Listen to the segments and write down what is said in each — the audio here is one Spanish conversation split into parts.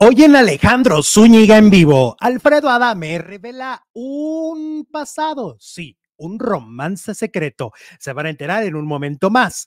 Hoy en Alejandro Zúñiga en vivo, Alfredo Adame revela un pasado, sí, un romance secreto. Se van a enterar en un momento más.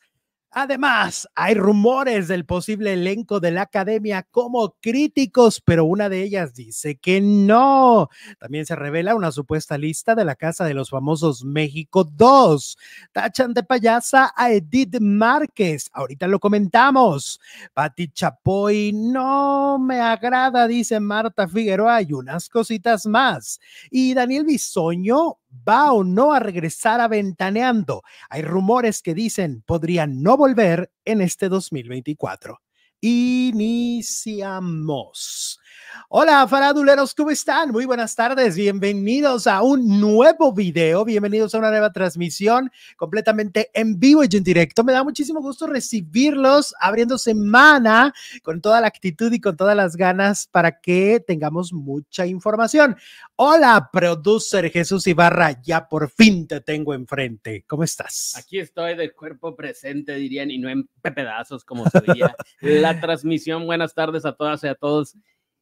Además, hay rumores del posible elenco de la academia como críticos, pero una de ellas dice que no. También se revela una supuesta lista de la Casa de los Famosos México 2. Tachan de payasa a Edith Márquez. Ahorita lo comentamos. Pati Chapoy, no me agrada, dice Marta Figueroa, y unas cositas más. Y Daniel Bisoño, va o no a regresar a Ventaneando. Hay rumores que dicen podría no volver en este 2024. Iniciamos. Hola, faraduleros, ¿cómo están? Muy buenas tardes, bienvenidos a un nuevo video, bienvenidos a una nueva transmisión completamente en vivo y en directo. Me da muchísimo gusto recibirlos abriendo semana con toda la actitud y con todas las ganas para que tengamos mucha información. Hola, producer Jesús Ibarra, ya por fin te tengo enfrente. ¿Cómo estás? Aquí estoy del cuerpo presente, dirían, y no en pedazos como se la transmisión. Buenas tardes a todas y a todos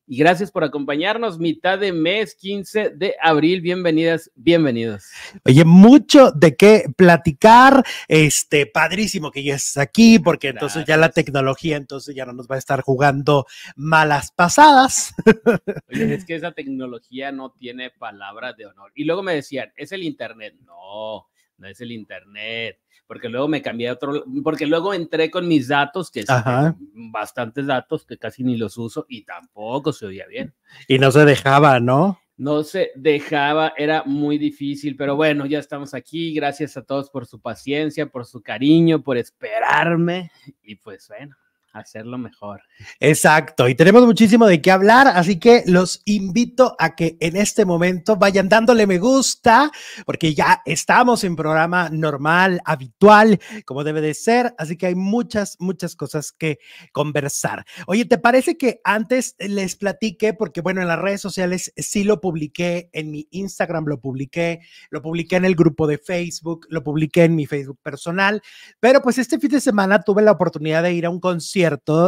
y gracias por acompañarnos. Mitad de mes, 15 de abril. Bienvenidas, bienvenidos. Oye, mucho de qué platicar. Este, padrísimo que ya estés aquí, porque entonces ya la tecnología, entonces ya no nos va a estar jugando malas pasadas. Oye, es que esa tecnología no tiene palabras de honor. Y luego me decían, es el Internet. No no es el internet, porque luego me cambié a otro, porque luego entré con mis datos, que son bastantes datos, que casi ni los uso y tampoco se oía bien. Y no se dejaba, ¿no? No se dejaba, era muy difícil, pero bueno, ya estamos aquí. Gracias a todos por su paciencia, por su cariño, por esperarme y pues bueno hacerlo mejor. Exacto, y tenemos muchísimo de qué hablar, así que los invito a que en este momento vayan dándole me gusta, porque ya estamos en programa normal, habitual, como debe de ser, así que hay muchas, muchas cosas que conversar. Oye, ¿te parece que antes les platiqué, porque bueno, en las redes sociales sí lo publiqué, en mi Instagram lo publiqué, lo publiqué en el grupo de Facebook, lo publiqué en mi Facebook personal, pero pues este fin de semana tuve la oportunidad de ir a un concierto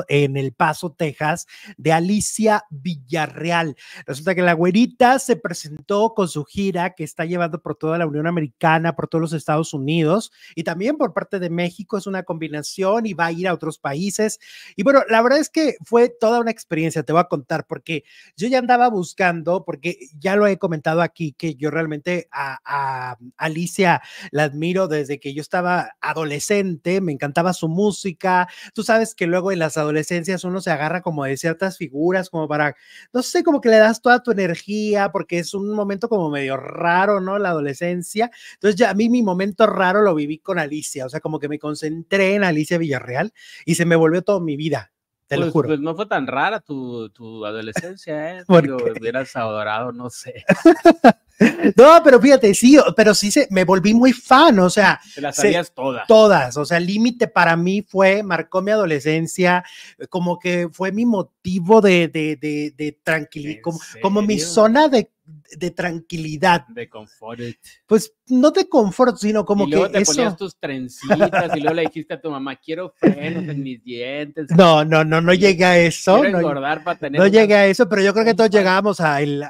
en El Paso, Texas, de Alicia Villarreal. Resulta que la güerita se presentó con su gira que está llevando por toda la Unión Americana, por todos los Estados Unidos y también por parte de México. Es una combinación y va a ir a otros países. Y bueno, la verdad es que fue toda una experiencia, te voy a contar, porque yo ya andaba buscando, porque ya lo he comentado aquí, que yo realmente a, a Alicia la admiro desde que yo estaba adolescente, me encantaba su música. Tú sabes que luego en las adolescencias uno se agarra como de ciertas figuras, como para, no sé, como que le das toda tu energía, porque es un momento como medio raro, ¿no? La adolescencia. Entonces ya a mí mi momento raro lo viví con Alicia, o sea, como que me concentré en Alicia Villarreal y se me volvió toda mi vida. Te lo pues, juro. Pues no fue tan rara tu, tu adolescencia, ¿eh? Porque hubieras adorado, no sé. No, pero fíjate, sí, pero sí se, me volví muy fan, o sea. Te las sabías todas. Todas, o sea, límite para mí fue, marcó mi adolescencia, como que fue mi motivo de, de, de, tranquilidad, como mi zona de de tranquilidad. De confort. Pues no de confort, sino como y luego que. te ponías tus trencitas y luego le dijiste a tu mamá, quiero frenos en mis dientes. No, no, no, no llega a eso. no, engordar para tener. No llega a eso, pero yo creo que todos llegamos a el.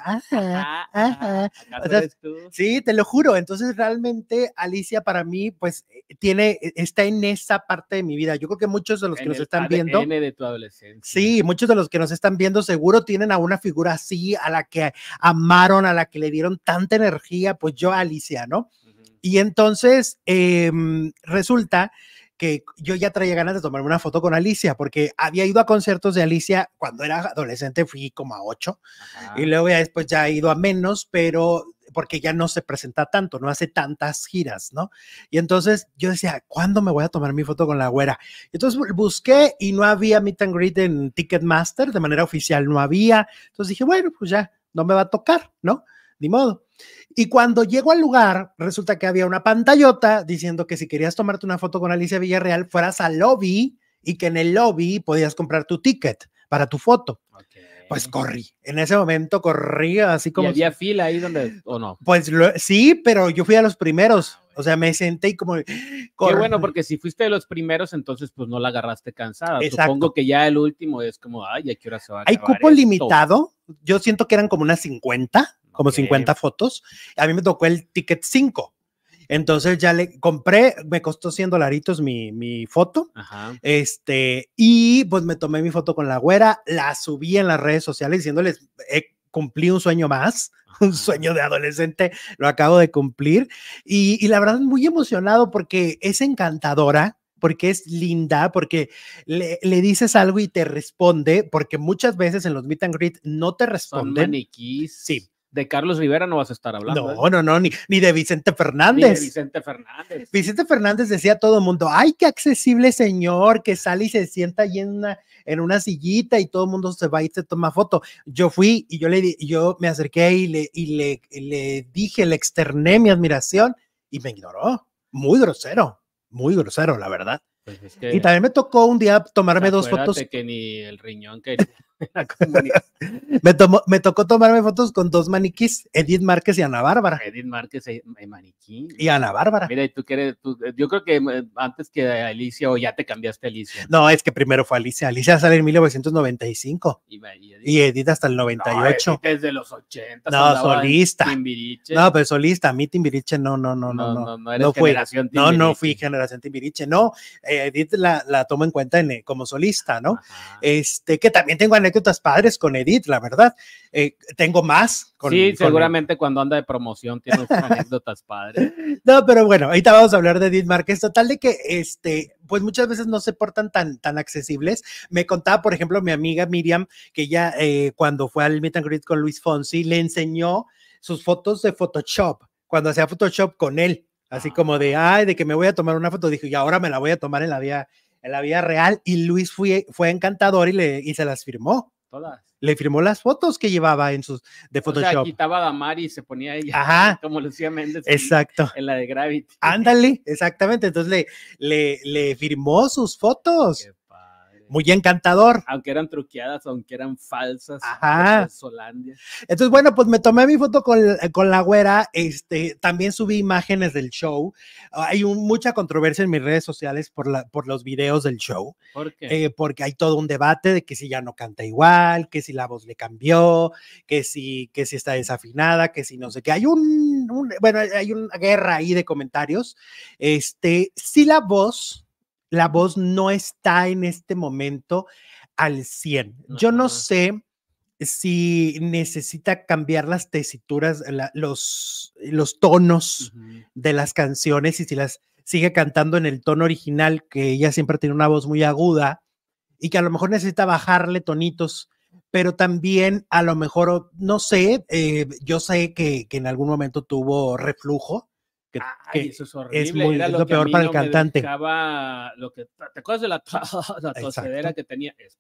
Sí, te lo juro. Entonces, realmente, Alicia, para mí, pues eh, tiene, e, está en esa parte de mi vida. Yo creo que muchos de los que nos están viendo. de tu adolescencia. Sí, muchos de los que nos están viendo seguro tienen a una figura así, a la que amar a la que le dieron tanta energía, pues yo Alicia, ¿no? Y entonces em, resulta que yo ya traía ganas de tomarme una foto con Alicia, porque había ido a conciertos de Alicia cuando era adolescente, fui como a ocho, y luego ya después ya he ido a menos, pero porque ya no se presenta tanto, no hace tantas giras, ¿no? Y entonces yo decía, ¿cuándo me voy a tomar mi foto con la güera? Entonces busqué y no había meet and greet en Ticketmaster, de manera oficial no había. Entonces dije, bueno, pues ya, no me va a tocar, ¿no? Ni modo. Y cuando llego al lugar, resulta que había una pantallota diciendo que si querías tomarte una foto con Alicia Villarreal, fueras al lobby y que en el lobby podías comprar tu ticket para tu foto pues corrí. En ese momento corrí así como. ¿Y había fila ahí donde, o no? Pues sí, pero yo fui a los primeros. Ah, o sea, me senté y como. ¡ah! Qué bueno, porque si fuiste de los primeros, entonces pues no la agarraste cansada. Exacto. Supongo que ya el último es como, ay, ¿a qué hora se va a Hay cupo limitado. Yo siento que eran como unas 50, como 50 fotos. A mí me tocó el ticket 5 entonces ya le compré, me costó 100 dolaritos mi, foto. Este, y pues me tomé mi foto con la güera, la subí en las redes sociales diciéndoles, he eh, cumplí un sueño más, un sueño de adolescente, lo acabo de cumplir. Y, la verdad, muy emocionado porque es encantadora, porque es linda, porque le, dices algo y te responde, porque muchas veces en los meet and greet no te responden. Son maniquís. Sí de Carlos Rivera no vas a estar hablando. ¿eh? No, no, no, ni, de Vicente Fernández. de Vicente Fernández. Vicente Fernández decía a todo el mundo, ay, qué accesible señor, que sale y se sienta ahí en una, sillita y todo el mundo se va y se toma foto. Yo fui y yo, le, yo me acerqué y le, y le, le dije, le externé mi admiración y me ignoró. Muy grosero, muy grosero, la verdad. Pues y también me tocó un día tomarme dos fotos. que ni el riñón que me, me tocó tomarme fotos con dos maniquís, Edith Márquez y Ana Bárbara. Edith Márquez y eh, eh, maniquí. Y Ana Bárbara. Mira, y tú quieres, tú, eh, yo creo que antes que Alicia o ya te cambiaste Alicia. No, es que primero fue Alicia. Alicia sale en 1995. Y, Edith. hasta el 98. No, desde los 80. No, solista. No, pero solista. A mí Timbiriche no, no, no, no. No, no, no, eres fui, generación Timbiriche. No, no fui generación Timbiriche. No, Edith la, la tomo en cuenta como solista, ¿no? Este, que también tengo el anécdotas padres con Edith, la verdad. Eh, tengo más. sí, seguramente cuando anda de promoción tiene anécdotas padres. No, pero bueno, ahorita vamos a hablar de Edith Márquez. Total de que, este, pues muchas veces no se portan tan, tan accesibles. Me contaba, por ejemplo, mi amiga Miriam, que ella eh, cuando fue al Meet and Greet con Luis Fonsi, le enseñó sus fotos de Photoshop, cuando hacía Photoshop con él. Así ah. como de, ay, de que me voy a tomar una foto, dijo, y ahora me la voy a tomar en la vía en la vida real y Luis fue, fue encantador y, le, y se las firmó. Todas. Le firmó las fotos que llevaba en sus de Photoshop. O sea, quitaba a mari y se ponía ella. Ajá. Como Lucía Méndez. Exacto. En la de Gravity. Ándale, exactamente. Entonces le, le, firmó sus fotos muy encantador. Aunque eran truqueadas, aunque eran falsas. Ajá. Entonces, bueno, pues me tomé mi foto con, la güera, este, también subí imágenes del show. Hay mucha controversia en mis redes sociales por, por los videos del show. ¿Por qué? Eh, porque hay todo un debate de que si ya no canta igual, que si la voz le cambió, que si, que si está desafinada, que si no sé qué. Hay un, bueno, hay una guerra ahí de comentarios. Este, si la voz la voz no está en este momento al 100. Yo no sé si necesita cambiar las tesituras, los, tonos de las canciones y si las sigue cantando en el tono original, que ella siempre tiene una voz muy aguda y que a lo mejor necesita bajarle tonitos, pero también a lo mejor, no sé, eh, yo sé que, en algún momento tuvo reflujo que, es horrible. muy, Era lo, peor para el cantante. que, ¿Te acuerdas de la, la que tenía? Es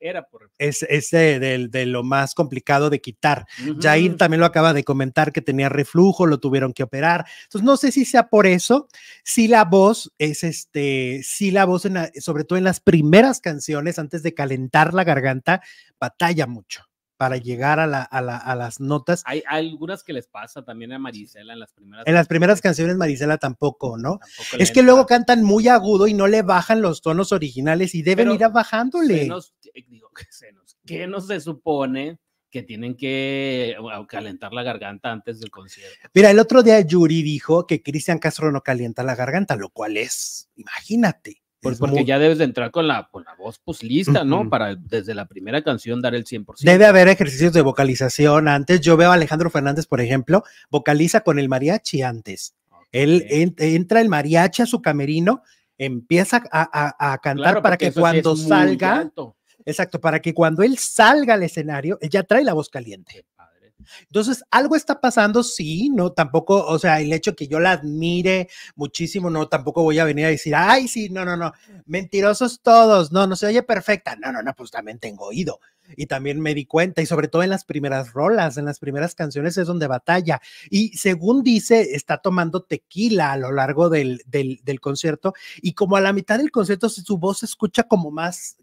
era por... Es, de, lo más complicado de quitar. Jair también lo acaba de comentar que tenía reflujo, lo tuvieron que operar. Entonces, no sé si sea por eso, si la voz es este, si la voz, sobre todo en las primeras canciones, antes de calentar la garganta, batalla mucho para llegar a, la, a, las notas. Hay, algunas que les pasa también a Marisela en las primeras. En las primeras canciones Marisela tampoco, ¿no? es que luego cantan muy agudo y no le bajan los tonos originales y deben ir bajándole. que nos, eh, se no se supone? que tienen que calentar la garganta antes del concierto. Mira, el otro día Yuri dijo que Cristian Castro no calienta la garganta, lo cual es, imagínate porque ya debes de entrar con la, la voz pues lista, ¿no? Para desde la primera canción dar el 100%. Debe haber ejercicios de vocalización antes. Yo veo a Alejandro Fernández, por ejemplo, vocaliza con el mariachi antes. Él entra el mariachi a su camerino, empieza a, cantar para que cuando salga... Exacto, para que cuando él salga al escenario, ya trae la voz caliente. Entonces, algo está pasando, sí, no, tampoco, o sea, el hecho que yo la admire muchísimo, no, tampoco voy a venir a decir, ay, sí, no, no, no, mentirosos todos, no, no se oye perfecta, no, no, no, pues también tengo oído. Y también me di cuenta, y sobre todo en las primeras rolas, en las primeras canciones es donde batalla. Y según dice, está tomando tequila a lo largo del, concierto, y como a la mitad del concierto su voz se escucha como más,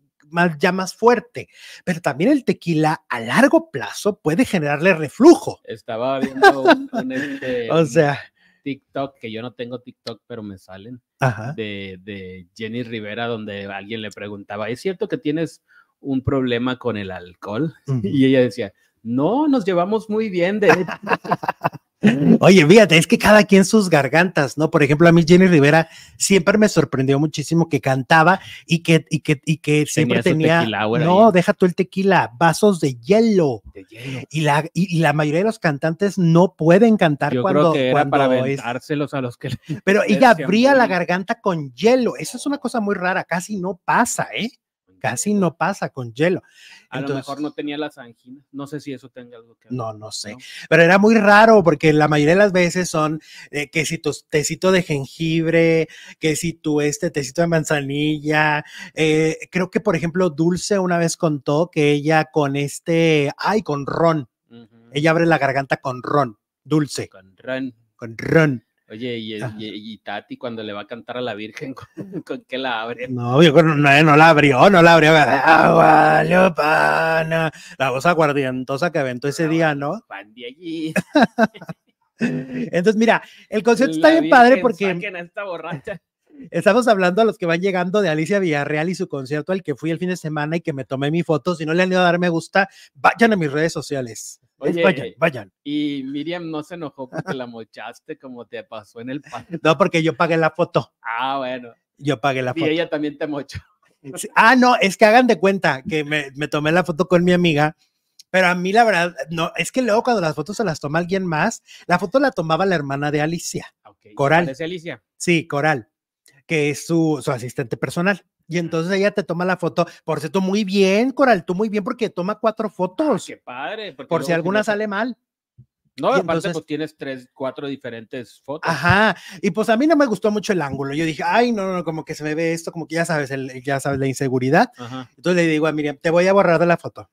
ya más fuerte, pero también el tequila a largo plazo puede generarle reflujo. Estaba viendo un, un de este, TikTok, que yo no tengo TikTok, pero me salen, De, Jenny Rivera, donde alguien le preguntaba, ¿es cierto que tienes un problema con el alcohol? Y ella decía, no, nos llevamos muy bien, de Oye, fíjate, es que cada quien sus gargantas, ¿no? Por ejemplo, a mí Jenny Rivera siempre me sorprendió muchísimo que cantaba y que, y que, y que siempre tenía. no, deja tú el tequila, vasos de hielo. Y, la, y, la mayoría de los cantantes no pueden cantar cuando. para es. a los que. Pero ella abría la garganta con hielo. Eso es una cosa muy rara, casi no pasa, ¿eh? casi no pasa con hielo. A lo mejor no tenía las anginas, no sé si eso tenga algo que ver. No, no sé, pero era muy raro porque la mayoría de las veces son eh, que si tu tecito de jengibre, que si tu este tecito de manzanilla, eh, creo que por ejemplo Dulce una vez contó que ella con este, ay, con ron, ella abre la garganta con ron, dulce. Con ron. Con ron. Oye, y, Tati cuando le va a cantar a la Virgen, ¿con, qué la abre? No, yo eh, no, la abrió, no la abrió. Agua, La voz aguardientosa que aventó ese día, ¿no? Entonces, mira, el concierto está bien padre porque... borracha. Estamos hablando a los que van llegando de Alicia Villarreal y su concierto al que fui el fin de semana y que me tomé mi foto. Si no le han ido a dar me gusta, vayan a mis redes sociales. Oye, vayan, vayan. Y Miriam no se enojó porque la mochaste como te pasó en el pan. No, porque yo pagué la foto. Ah, bueno. Yo pagué la foto. Y ella también te mochó. Ah, no, es que hagan de cuenta que me, tomé la foto con mi amiga, pero a mí la verdad, no, es que luego cuando las fotos se las toma alguien más, la foto la tomaba la hermana de Alicia, Coral. Alicia? Sí, Coral, que es su, su asistente personal. Y entonces ella te toma la foto. Por cierto, muy bien, Coral, tú muy bien, porque toma cuatro ah, fotos. qué padre. Por si alguna sale mal. No, aparte, pues tienes tres, cuatro diferentes fotos. Ajá. Y pues a mí no me gustó mucho el ángulo. Yo dije, ay, no, no, como que se me ve esto, como que ya sabes, ya sabes la inseguridad. Entonces le digo a Miriam, te voy a borrar de la foto.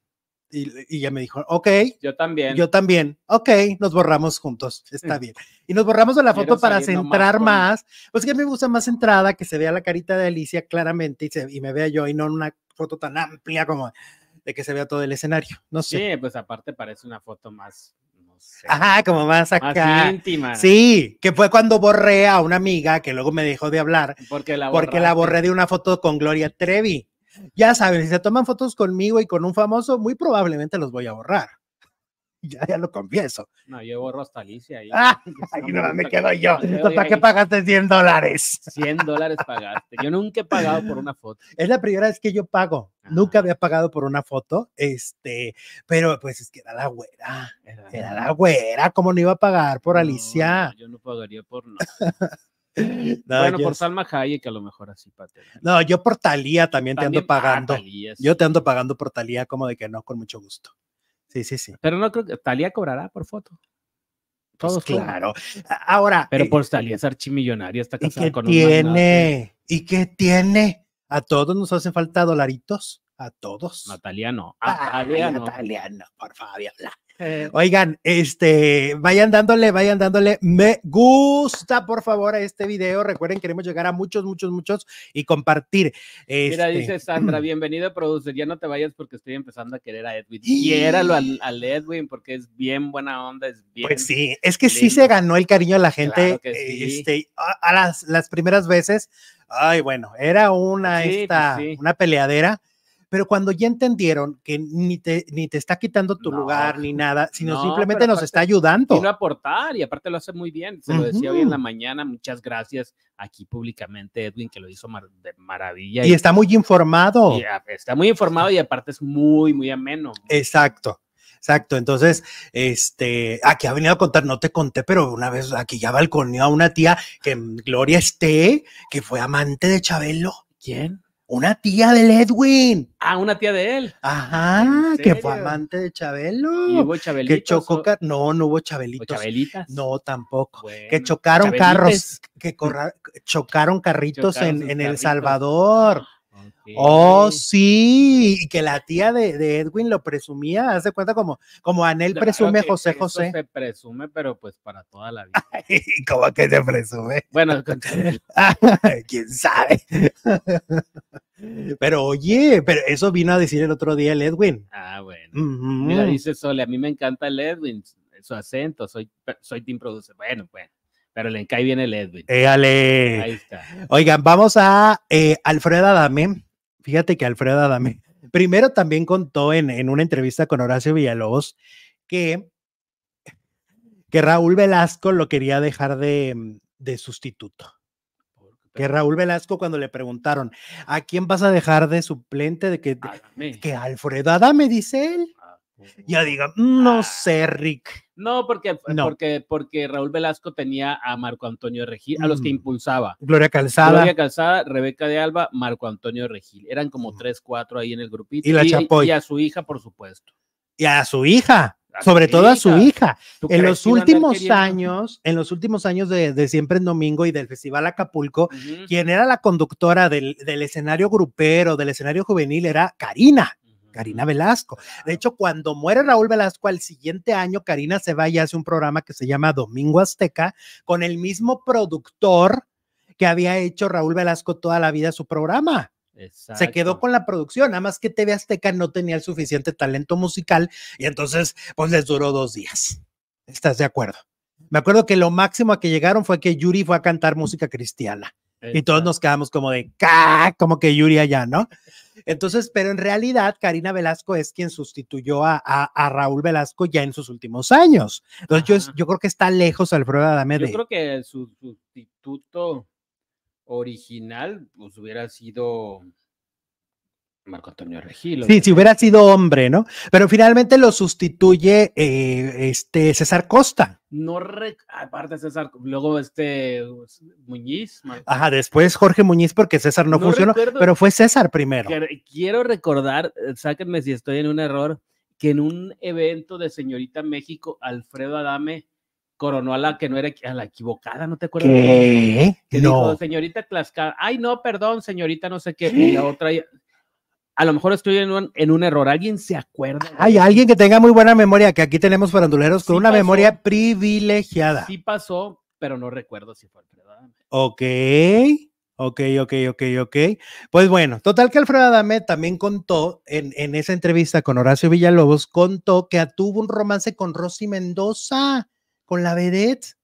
Y, ya me dijo, ok. Yo también. Yo también. Ok, nos borramos juntos. Está bien. Y nos borramos de la foto para centrar más. Pues que a mí me gusta más centrada, que se vea la carita de Alicia claramente y, me vea yo y no una foto tan amplia como de que se vea todo el escenario. No sé. Sí, pues aparte parece una foto más, Ajá, como más acá. Más íntima. Sí, que fue cuando borré a una amiga que luego me dejó de hablar. Porque la, porque la borré de una foto con Gloria Trevi ya saben, si se toman fotos conmigo y con un famoso, muy probablemente los voy a borrar. Ya, ya lo confieso. No, yo borro hasta Alicia. Ahí, ah, ahí no me, quedo yo. Total pagaste 100 dólares. 100 dólares pagaste. Yo nunca he pagado por una foto. Es la primera vez que yo pago. Ah. Nunca había pagado por una foto. Este, pero pues es que era la güera. Era, la güera. ¿Cómo no iba a pagar por Alicia? yo no pagaría por nada. No, bueno, yo... por Salma Hayek a lo mejor así, No, yo por Talía también, te ando pagando. Ah, yo te ando pagando por Talía como de que no, con mucho gusto. Sí, sí, sí. Pero no creo que Talía cobrará por foto. Pues todos claro. Ahora. Pero eh, por eh, Talía es archimillonaria, está casada ¿y qué tiene? ¿Y qué tiene? A todos nos hacen falta dolaritos. A todos. Natalia no. A Natalia no. por favor, eh, oigan, este, vayan dándole, vayan dándole me gusta, por favor, a este video. Recuerden, queremos llegar a muchos, muchos, muchos y compartir. Mira, este, dice Sandra, mm. bienvenido, producer. Ya no te vayas porque estoy empezando a querer a Edwin. Quiéralo al, al Edwin porque es bien buena onda, es Pues sí, es que sí se ganó el cariño de la gente este, a, las, primeras veces ay, bueno, era una, pues esta, una peleadera, pero cuando ya entendieron que ni te, ni te está quitando tu lugar ni nada, sino simplemente nos está ayudando. Quiero a aportar y aparte lo hace muy bien. Se lo decía hoy en la mañana. Muchas gracias aquí públicamente, Edwin, que lo hizo de maravilla. Y, está muy informado. Ah, está muy informado y aparte es muy, muy ameno. Exacto. Exacto, entonces, este, aquí ah, ha venido a contar, no te conté, pero una vez aquí ya balconeó a una tía que Gloria esté, que fue amante de Chabelo. ¿Quién? Una tía del Edwin. Ah, una tía de él. Ajá, que fue amante de Chabelo. ¿Y hubo Chabelitos Que chocó. No, no hubo Chabelitos. Chabelitas? No, tampoco. que chocaron carros. Que chocaron carritos en, El Salvador. Oh, sí, y que la tía de, Edwin lo presumía, hace cuenta como, como Anel presume a José José. Se presume, pero pues para toda la vida. ¿Cómo que se presume? Bueno, quién sabe. Pero oye, pero eso vino a decir el otro día el Edwin. Ah, bueno. Mira, dice Sole, a mí me encanta el Edwin, su acento, soy, soy team producer. Bueno, bueno. Pero le cae bien el Edwin. Oigan, vamos a eh, Alfredo Adame. Fíjate que Alfredo Adame, primero también contó en, una entrevista con Horacio Villalobos que, que Raúl Velasco lo quería dejar de, de sustituto. Que Raúl Velasco, cuando le preguntaron, ¿a quién vas a dejar de suplente? De que, que Alfredo Adame, dice él ya diga mm, no sé, ah. Rick. No, porque, no. porque, porque Raúl Velasco tenía a Marco Antonio Regil, a los que mm. impulsaba. Gloria Calzada. Gloria Calzada, Rebeca de Alba, Marco Antonio Regil. Eran como mm. tres, cuatro ahí en el grupito. Y la a su hija, por supuesto. Y a su hija. sobre todo a su hija. En los últimos años, en los últimos años de, Siempre en Domingo y del Festival Acapulco, quien era la conductora del, del escenario grupero, del escenario juvenil, era Karina. Karina Velasco. De hecho, cuando muere Raúl Velasco al siguiente año, Karina se va y hace un programa que se llama Domingo Azteca con el mismo productor que había hecho Raúl Velasco toda la vida su programa. Se quedó con la producción, nada más que TV Azteca no tenía el suficiente talento musical y entonces pues les duró dos días. ¿Estás de acuerdo? Me acuerdo que lo máximo a que llegaron fue que Yuri fue a cantar música cristiana. Y todos nos quedamos como de, ¡ca! Como que Yuri allá, ¿no? Entonces, pero en realidad, Karina Velasco es quien sustituyó a, a, Raúl Velasco ya en sus últimos años. Entonces, yo, creo que está lejos Alfredo Adame. Yo creo que su sustituto original pues, hubiera sido Marco Antonio Regilo. Sí, si hubiera sido hombre, ¿no? Pero finalmente lo sustituye eh, este César Costa. No, aparte César, luego este pues, Muñiz. Ajá, después Jorge Muñiz porque César no, funcionó, pero fue César primero. Quiero recordar, sáquenme si estoy en un error, que en un evento de Señorita México, Alfredo Adame coronó a la que no era a la equivocada, ¿no te acuerdas? no. señorita Tlaxcala, ay no, perdón, señorita no sé qué, la otra a lo mejor estoy en un, en un error. ¿Alguien se acuerda? Hay alguien que tenga muy buena memoria, que aquí tenemos faranduleros con una memoria privilegiada. Sí pasó, pero no recuerdo si fue Alfredo Adame. Ok, ok, ok, ok, ok. Pues bueno, total que Alfredo Adame también contó en, en esa entrevista con Horacio Villalobos, contó que tuvo un romance con Rosy Mendoza, con la vedette.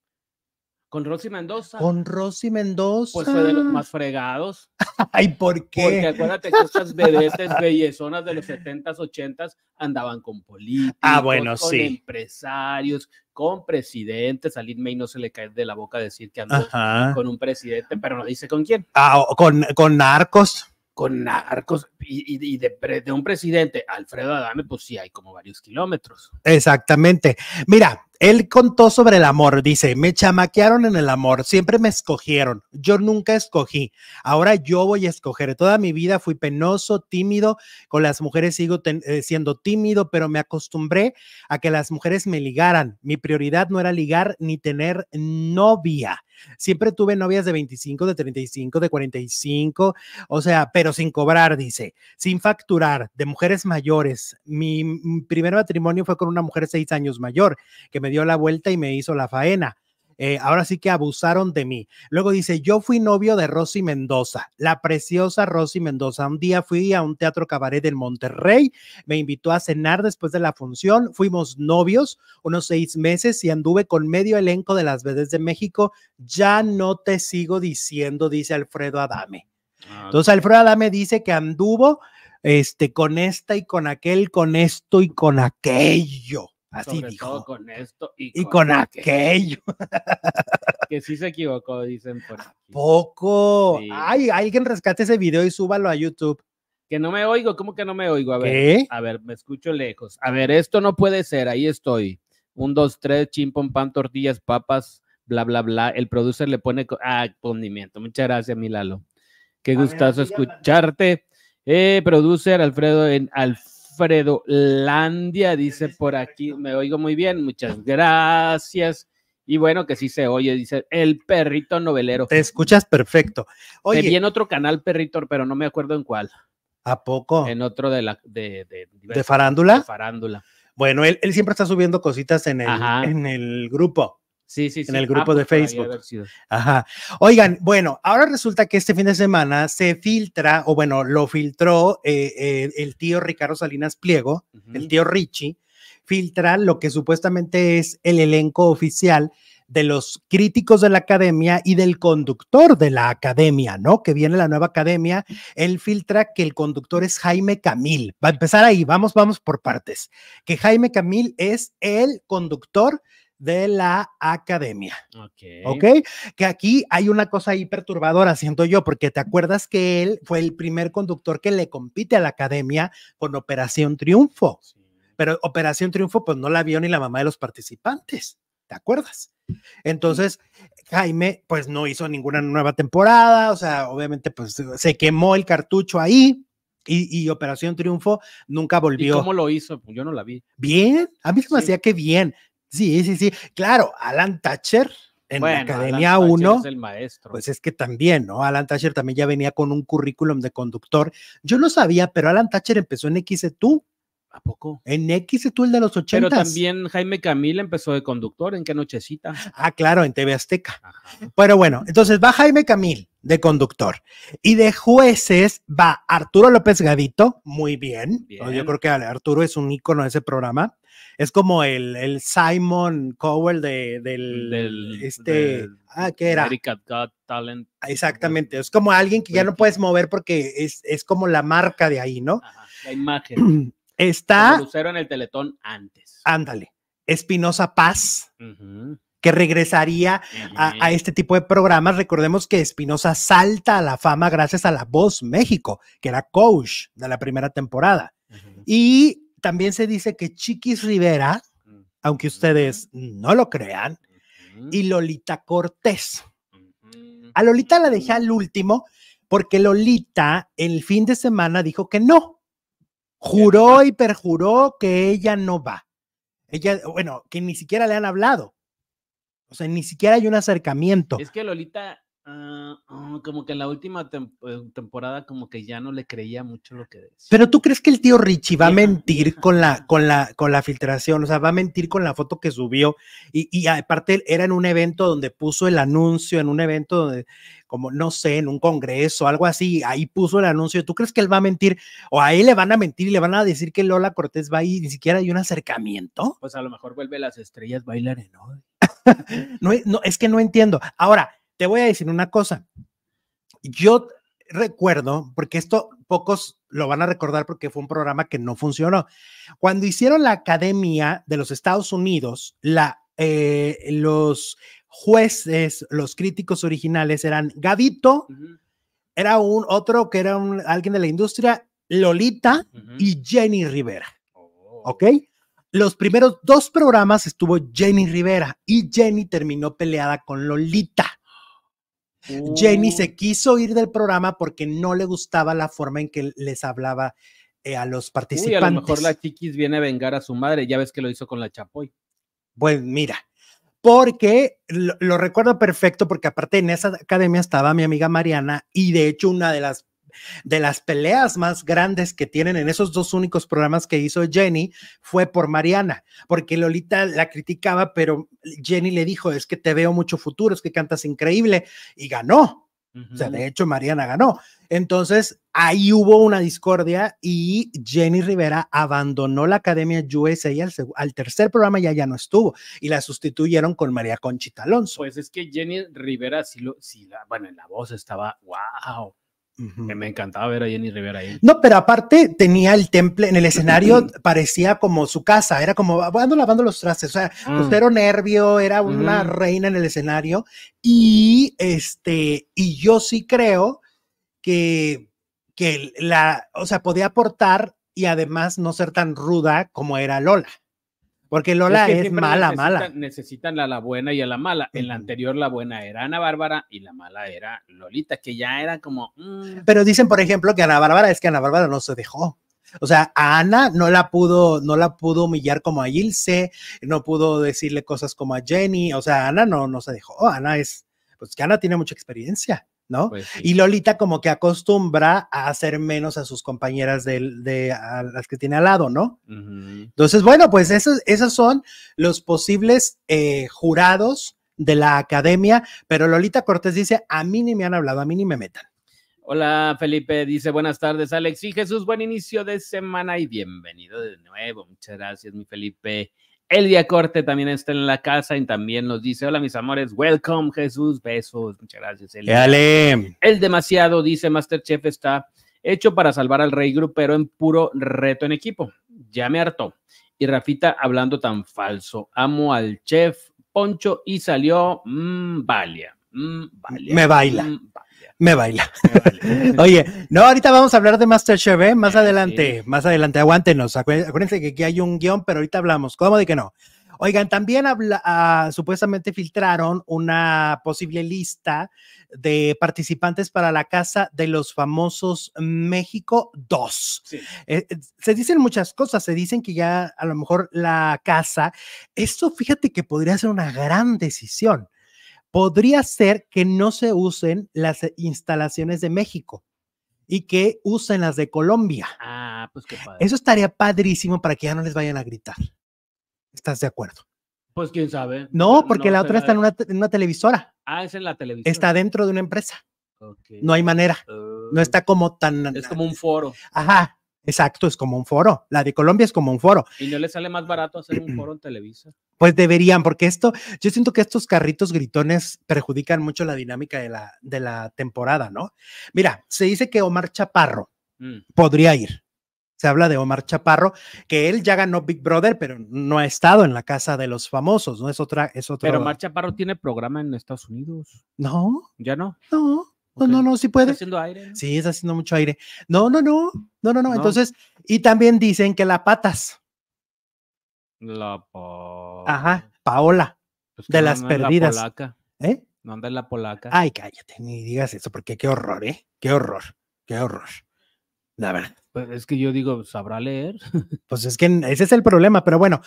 Con Rosy Mendoza. Con Rosy Mendoza. Pues fue de los más fregados. Ay, ¿por qué? Porque acuérdate que estas vedetes bellezonas de los 70s, 80s andaban con políticos, ah, con empresarios, con presidentes. A Lin May no se le cae de la boca decir que andó con un presidente, pero no dice con quién. Ah, con, con narcos con narcos y, de, un presidente, Alfredo Adame, pues sí hay como varios kilómetros. Exactamente. Mira, él contó sobre el amor, dice, me chamaquearon en el amor, siempre me escogieron, yo nunca escogí, ahora yo voy a escoger. Toda mi vida fui penoso, tímido, con las mujeres sigo eh, siendo tímido, pero me acostumbré a que las mujeres me ligaran. Mi prioridad no era ligar ni tener novia. Siempre tuve novias de 25, de 35, de 45, o sea, pero sin cobrar, dice, sin facturar, de mujeres mayores. Mi primer matrimonio fue con una mujer seis años mayor, que me dio la vuelta y me hizo la faena. Eh, ahora sí que abusaron de mí. Luego dice, yo fui novio de Rosy Mendoza, la preciosa Rosy Mendoza. Un día fui a un teatro cabaret del Monterrey, me invitó a cenar después de la función, fuimos novios unos seis meses y anduve con medio elenco de las veces de México. Ya no te sigo diciendo, dice Alfredo Adame. Ah, Entonces Alfredo Adame dice que anduvo este, con esta y con aquel, con esto y con aquello. Así con esto y, con, aquello. que sí se equivocó, dicen Poco. Ay, alguien rescate ese video y súbalo a YouTube. Que no me oigo, ¿cómo que no me oigo? A ver, a ver, me escucho lejos. A ver, esto no puede ser, ahí estoy. Un, dos, tres, chimpon pan, tortillas, papas, bla, bla, bla. El producer le pone ah, condimiento. Muchas gracias, Milalo, Qué gustazo escucharte. Eh, producer Alfredo en Landia dice por aquí, me oigo muy bien, muchas gracias. Y bueno, que sí se oye, dice el perrito novelero. Te escuchas perfecto. Oye, en otro canal, perrito, pero no me acuerdo en cuál. ¿A poco? En otro de la. ¿De, de, farándula? farándula. Bueno, él, siempre está subiendo cositas en en el grupo. Sí, sí, sí. En el ah, grupo pues de Facebook. Ajá. Oigan, bueno, ahora resulta que este fin de semana se filtra, o bueno, lo filtró eh, eh, el tío Ricardo Salinas Pliego, el tío Richie, filtra lo que supuestamente es el elenco oficial de los críticos de la academia y del conductor de la academia, ¿no? Que viene la nueva academia. Él filtra que el conductor es Jaime Camil. Va a empezar ahí, vamos, vamos por partes. Que Jaime Camil es el conductor de la academia. Okay. ok. Que aquí hay una cosa ahí perturbadora, siento yo, porque te acuerdas que él fue el primer conductor que le compite a la academia con Operación Triunfo. Pero Operación Triunfo, pues no la vio ni la mamá de los participantes. ¿Te acuerdas? Entonces, Jaime, pues no hizo ninguna nueva temporada, o sea, obviamente, pues se quemó el cartucho ahí, y, Operación Triunfo nunca volvió. ¿Y cómo lo hizo? Yo no la vi. Bien, a mí me hacía que bien. Sí, sí, sí. Claro, Alan Thatcher en bueno, la Academia 1. Es pues es que también, ¿no? Alan Thatcher también ya venía con un currículum de conductor. Yo no sabía, pero Alan Thatcher empezó en XETU. ¿A poco? En XETU, el de los 80. Pero también Jaime Camil empezó de conductor, ¿en qué nochecita? Ah, claro, en TV Azteca. Pero bueno, entonces va Jaime Camil de conductor y de jueces va Arturo López Gavito, muy bien. bien. Yo creo que Arturo es un ícono de ese programa es como el, Simon Cowell de, del, este, ah, ¿qué era? Exactamente, es como alguien que ya no puedes mover porque es, como la marca de ahí, ¿no? la imagen. Está. Lucero en el Teletón antes. Ándale. Espinosa Paz. que regresaría a, este tipo de programas. Recordemos que Espinosa salta a la fama gracias a La Voz México, que era coach de la primera temporada. Y también se dice que Chiquis Rivera, aunque ustedes no lo crean, y Lolita Cortés. A Lolita la dejé al último porque Lolita el fin de semana dijo que no. Juró y perjuró que ella no va. Ella, bueno, que ni siquiera le han hablado. O sea, ni siquiera hay un acercamiento. Es que Lolita Ah, oh, como que en la última eh, temporada como que ya no le creía mucho lo que decía. Pero tú crees que el tío Richie va a mentir con la con la con la filtración, o sea, va a mentir con la foto que subió y, aparte era en un evento donde puso el anuncio, en un evento donde como no sé, en un congreso, algo así, ahí puso el anuncio. ¿Tú crees que él va a mentir o a él le van a mentir y le van a decir que Lola Cortés va y ni siquiera hay un acercamiento? Pues a lo mejor vuelve las estrellas bailar en no, eh, no es que no entiendo. Ahora te voy a decir una cosa. Yo recuerdo, porque esto pocos lo van a recordar porque fue un programa que no funcionó. Cuando hicieron la Academia de los Estados Unidos, la, eh, los jueces, los críticos originales eran Gavito, era un otro que era alguien de la industria, Lolita y Jenny Rivera. Oh. ¿Ok? Los primeros dos programas estuvo Jenny Rivera y Jenny terminó peleada con Lolita. Jenny uh. se quiso ir del programa porque no le gustaba la forma en que les hablaba eh, a los participantes. a lo mejor la chiquis viene a vengar a su madre, ya ves que lo hizo con la Chapoy. Bueno, pues, mira, porque lo, recuerdo perfecto, porque aparte en esa academia estaba mi amiga Mariana y de hecho una de las de las peleas más grandes que tienen en esos dos únicos programas que hizo Jenny fue por Mariana, porque Lolita la criticaba, pero Jenny le dijo, es que te veo mucho futuro, es que cantas increíble, y ganó. O sea, de hecho, Mariana ganó. Entonces, ahí hubo una discordia y Jenny Rivera abandonó la Academia USA al, al tercer programa ya ya no estuvo y la sustituyeron con María Conchita Alonso. Pues es que Jenny Rivera, si lo, si la, bueno, en la voz estaba, wow. Me encantaba ver a Jenny Rivera ahí. No, pero aparte tenía el temple en el escenario, parecía como su casa, era como ah, ando lavando los trastes, o sea, uh nervio, era una reina en el escenario. Y este, y yo sí creo que, que la, o sea, podía aportar y además no ser tan ruda como era Lola. Porque Lola es, mala, mala. Necesitan a la buena y a la mala. En la anterior, la buena era Ana Bárbara y la mala era Lolita, que ya era como. Mm. Pero dicen, por ejemplo, que Ana Bárbara es que Ana Bárbara no se dejó. O sea, a Ana no la pudo, no la pudo humillar como a Ilse, no pudo decirle cosas como a Jenny. O sea, Ana no, no se dejó. Ana es, pues que Ana tiene mucha experiencia. ¿no? Pues y Lolita como que acostumbra a hacer menos a sus compañeras de, las que tiene al lado, ¿no? Entonces, bueno, pues esos, son los posibles eh, jurados de la academia, pero Lolita Cortés dice, a mí ni me han hablado, a mí ni me metan. Hola Felipe, dice buenas tardes Alex y Jesús, buen inicio de semana y bienvenido de nuevo. Muchas gracias mi Felipe día Corte también está en la casa y también nos dice, hola mis amores, welcome Jesús, besos, muchas gracias El demasiado, dice Masterchef, está hecho para salvar al rey pero en puro reto en equipo. Ya me hartó. Y Rafita hablando tan falso. Amo al chef Poncho y salió mmm, Valia. Me baila. Mm, me baila. Oye, no, ahorita vamos a hablar de Masterchef, ¿eh? Más ah, adelante, más adelante, aguántenos. Acuérdense que aquí hay un guión, pero ahorita hablamos. ¿Cómo de que no? Oigan, también habla, ah, supuestamente filtraron una posible lista de participantes para la Casa de los Famosos México 2. Eh, eh, se dicen muchas cosas, se dicen que ya a lo mejor la casa, esto fíjate que podría ser una gran decisión podría ser que no se usen las eh, instalaciones de México y que usen las de Colombia. Ah, pues qué padre. Eso estaría padrísimo para que ya no les vayan a gritar. ¿Estás de acuerdo? Pues quién sabe. No, porque la otra está en una, televisora. Ah, es en la televisora. Está dentro de una empresa. No hay manera. no está ah. como tan. Es como un foro. Ajá, exacto, es como un foro. La de Colombia es como un foro. ¿Y no le sale más barato hacer un foro en Televisa? Pues deberían, porque esto, yo siento que estos carritos gritones perjudican mucho la dinámica de la, de la temporada, ¿no? Mira, se dice que Omar Chaparro mm. podría ir. Se habla de Omar Chaparro, que él ya ganó Big Brother, pero no ha estado en la casa de los famosos, ¿no? Es otra, es otra. Pero Omar Chaparro tiene programa en Estados Unidos. No. ¿Ya no? No. No, no, no, sí puede. Está haciendo aire. Sí, está haciendo mucho aire. No, no, no, no, no, no. Entonces, y también dicen que la patas. La patas. Ajá, Paola, pues de las perdidas. ¿Eh? No anda la polaca. Ay, cállate, ni digas eso, porque qué horror, ¿eh? Qué horror, qué horror. La verdad. Pues es que yo digo, ¿sabrá leer? Pues es que ese es el problema, pero bueno,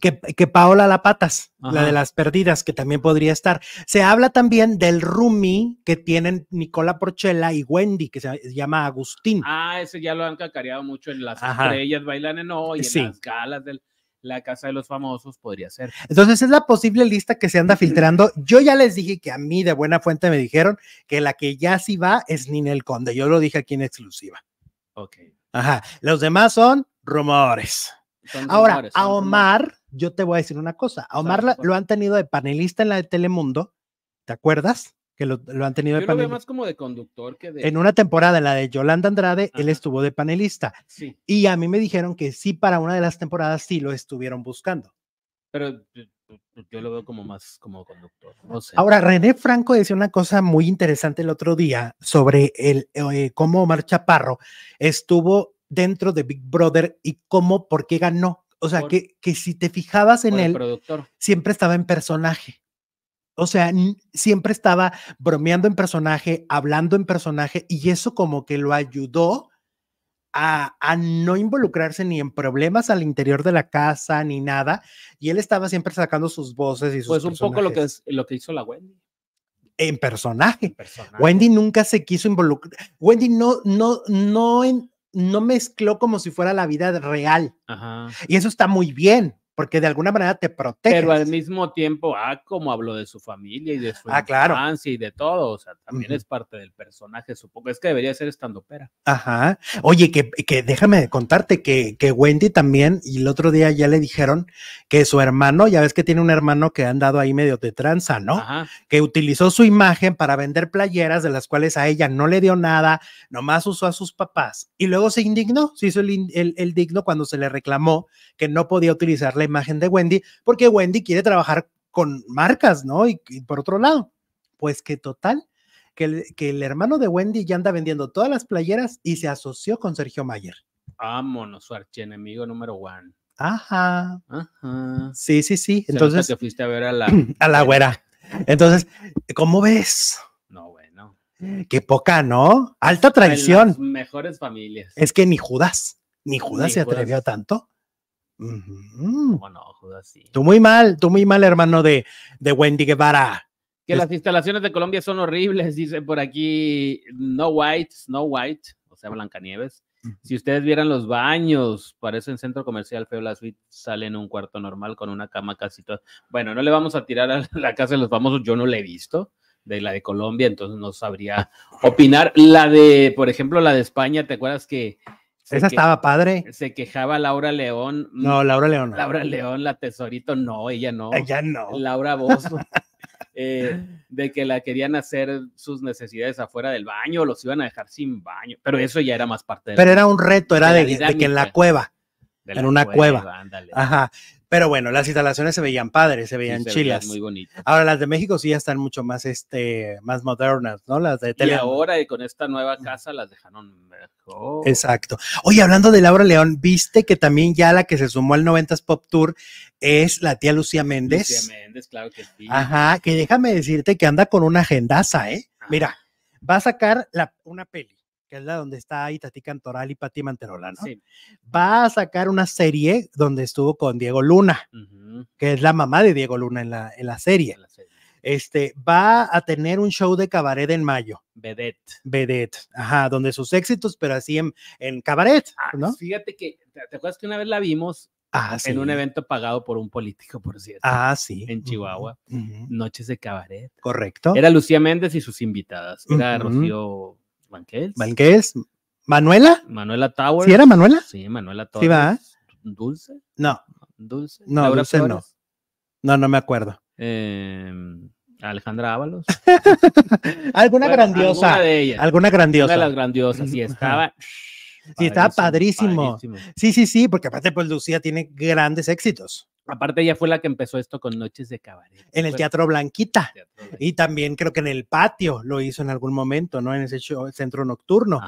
que, Paola la patas, la de las perdidas, que también podría estar. Se habla también del Rumi que tienen Nicola Porchela y Wendy, que se llama Agustín. Ah, ese ya lo han cacareado mucho en las estrellas bailan en hoy, en las galas del la Casa de los Famosos podría ser. Entonces es la posible lista que se anda filtrando. Yo ya les dije que a mí de buena fuente me dijeron que la que ya sí va es Ninel Conde. Yo lo dije aquí en exclusiva. Ok. Ajá. Los demás son rumores. Ahora, a Omar, yo te voy a decir una cosa. A Omar lo han tenido de panelista en la de Telemundo. ¿Te acuerdas? que lo, han tenido Lo veo más como de conductor que En una temporada, la de Yolanda Andrade, él estuvo de panelista. Y a mí me dijeron que sí, para una de las temporadas sí lo estuvieron buscando. Pero yo lo veo como más como conductor. Ahora, René Franco decía una cosa muy interesante el otro día sobre el, eh, cómo Omar Chaparro estuvo dentro de Big Brother y cómo, por qué ganó. O sea, que, si te fijabas en él, siempre estaba en personaje. O sea, siempre estaba bromeando en personaje, hablando en personaje, y eso como que lo ayudó a, no involucrarse ni en problemas al interior de la casa, ni nada. Y él estaba siempre sacando sus voces y sus Pues un poco lo que, lo que hizo la Wendy. En personaje. Wendy nunca se quiso involucrar. Wendy no, no, no, no mezcló como si fuera la vida real. Y eso está muy bien porque de alguna manera te protege. Pero al mismo tiempo, ah, como habló de su familia y de su ah, infancia y de todo, o sea, también es parte del personaje, supongo. Es que debería ser estando pera. Ajá. Oye, que, que déjame contarte que, que, Wendy también, y el otro día ya le dijeron que su hermano, ya ves que tiene un hermano que han dado ahí medio de tranza, ¿no? Ajá. Que utilizó su imagen para vender playeras de las cuales a ella no le dio nada, nomás usó a sus papás. Y luego se indignó, se hizo el, digno cuando se le reclamó que no podía utilizarle imagen de Wendy, porque Wendy quiere trabajar con marcas, ¿no? Y, por otro lado, pues que total, que el, que el, hermano de Wendy ya anda vendiendo todas las playeras y se asoció con Sergio Mayer. Vámonos, su archienemigo número one. Ajá. Sí, sí, sí. Entonces. Te fuiste a ver a la. A güera. Entonces, ¿cómo ves? No, bueno. Qué poca, ¿no? Alta traición. mejores familias. Es que ni Judas, ni Judas se atrevió tanto. Tú muy mal, tú muy mal, hermano de, de Wendy Guevara. Que las instalaciones de Colombia son horribles, dice por aquí No White, Snow White, o sea, Blancanieves. Si ustedes vieran los baños, parece en centro comercial feo, la suite sale en un cuarto normal con una cama casi toda. Bueno, no le vamos a tirar a la casa de los famosos, yo no la he visto, de la de Colombia, entonces no sabría opinar. La de, por ejemplo, la de España, ¿te acuerdas que esa estaba padre. Se quejaba Laura León. Mm, no, Laura León. No. Laura León, la tesorito, no, ella no. Ella ah, no. Laura Bozo. Eh, de que la querían hacer sus necesidades afuera del baño, los iban a dejar sin baño, pero eso ya era más parte de Pero era un reto, era de, que en la cueva, en una cueva. cueva. Ajá. Pero bueno, las instalaciones se veían padres, se veían chilas. muy bonitas. Ahora las de México sí ya están mucho más, este, más modernas, ¿no? Las de Tele. Y ahora y con esta nueva casa las dejaron mejor. Exacto. Oye, hablando de Laura León, ¿viste que también ya la que se sumó al 90s Pop Tour es la tía Lucía Méndez? Lucía Méndez, claro que sí. Ajá, que déjame decirte que anda con una agendaza, ¿eh? Mira, ah. va a sacar la, una peli que es la donde está ahí Tati Cantoral y Pati Manterola, ¿no? Va a sacar una serie donde estuvo con Diego Luna, que es la mamá de Diego Luna en la, serie. Este va a tener un show de cabaret en mayo. Vedette. Vedet. ajá, donde sus éxitos, pero así en, cabaret, ah, ¿no? Fíjate que, ¿te acuerdas que una vez la vimos ah, En un evento pagado por un político, por cierto. Ah, sí. En Chihuahua. Noches de cabaret. Correcto. Era Lucía Méndez y sus invitadas. Era Rocío ¿Banqués? es? Manuela. Manuela Tower? ¿Sí era Manuela? Sí, Manuela Tower. ¿Sí va? ¿Dulce? No. ¿Dulce? No, Dulce no. No, no me acuerdo. Em, Alejandra Ábalos. alguna grandiosa. Alguna de ellas. Alguna grandiosa. Una de las grandiosas. Sí, estaba. Sí, estaba padrísimo. Sí, sí, sí, porque aparte, pues Lucía tiene grandes éxitos. Aparte, ella fue la que empezó esto con Noches de Cabaret. En el Teatro Blanquita. Y también creo que en el patio lo hizo en algún momento, ¿no? En ese centro nocturno.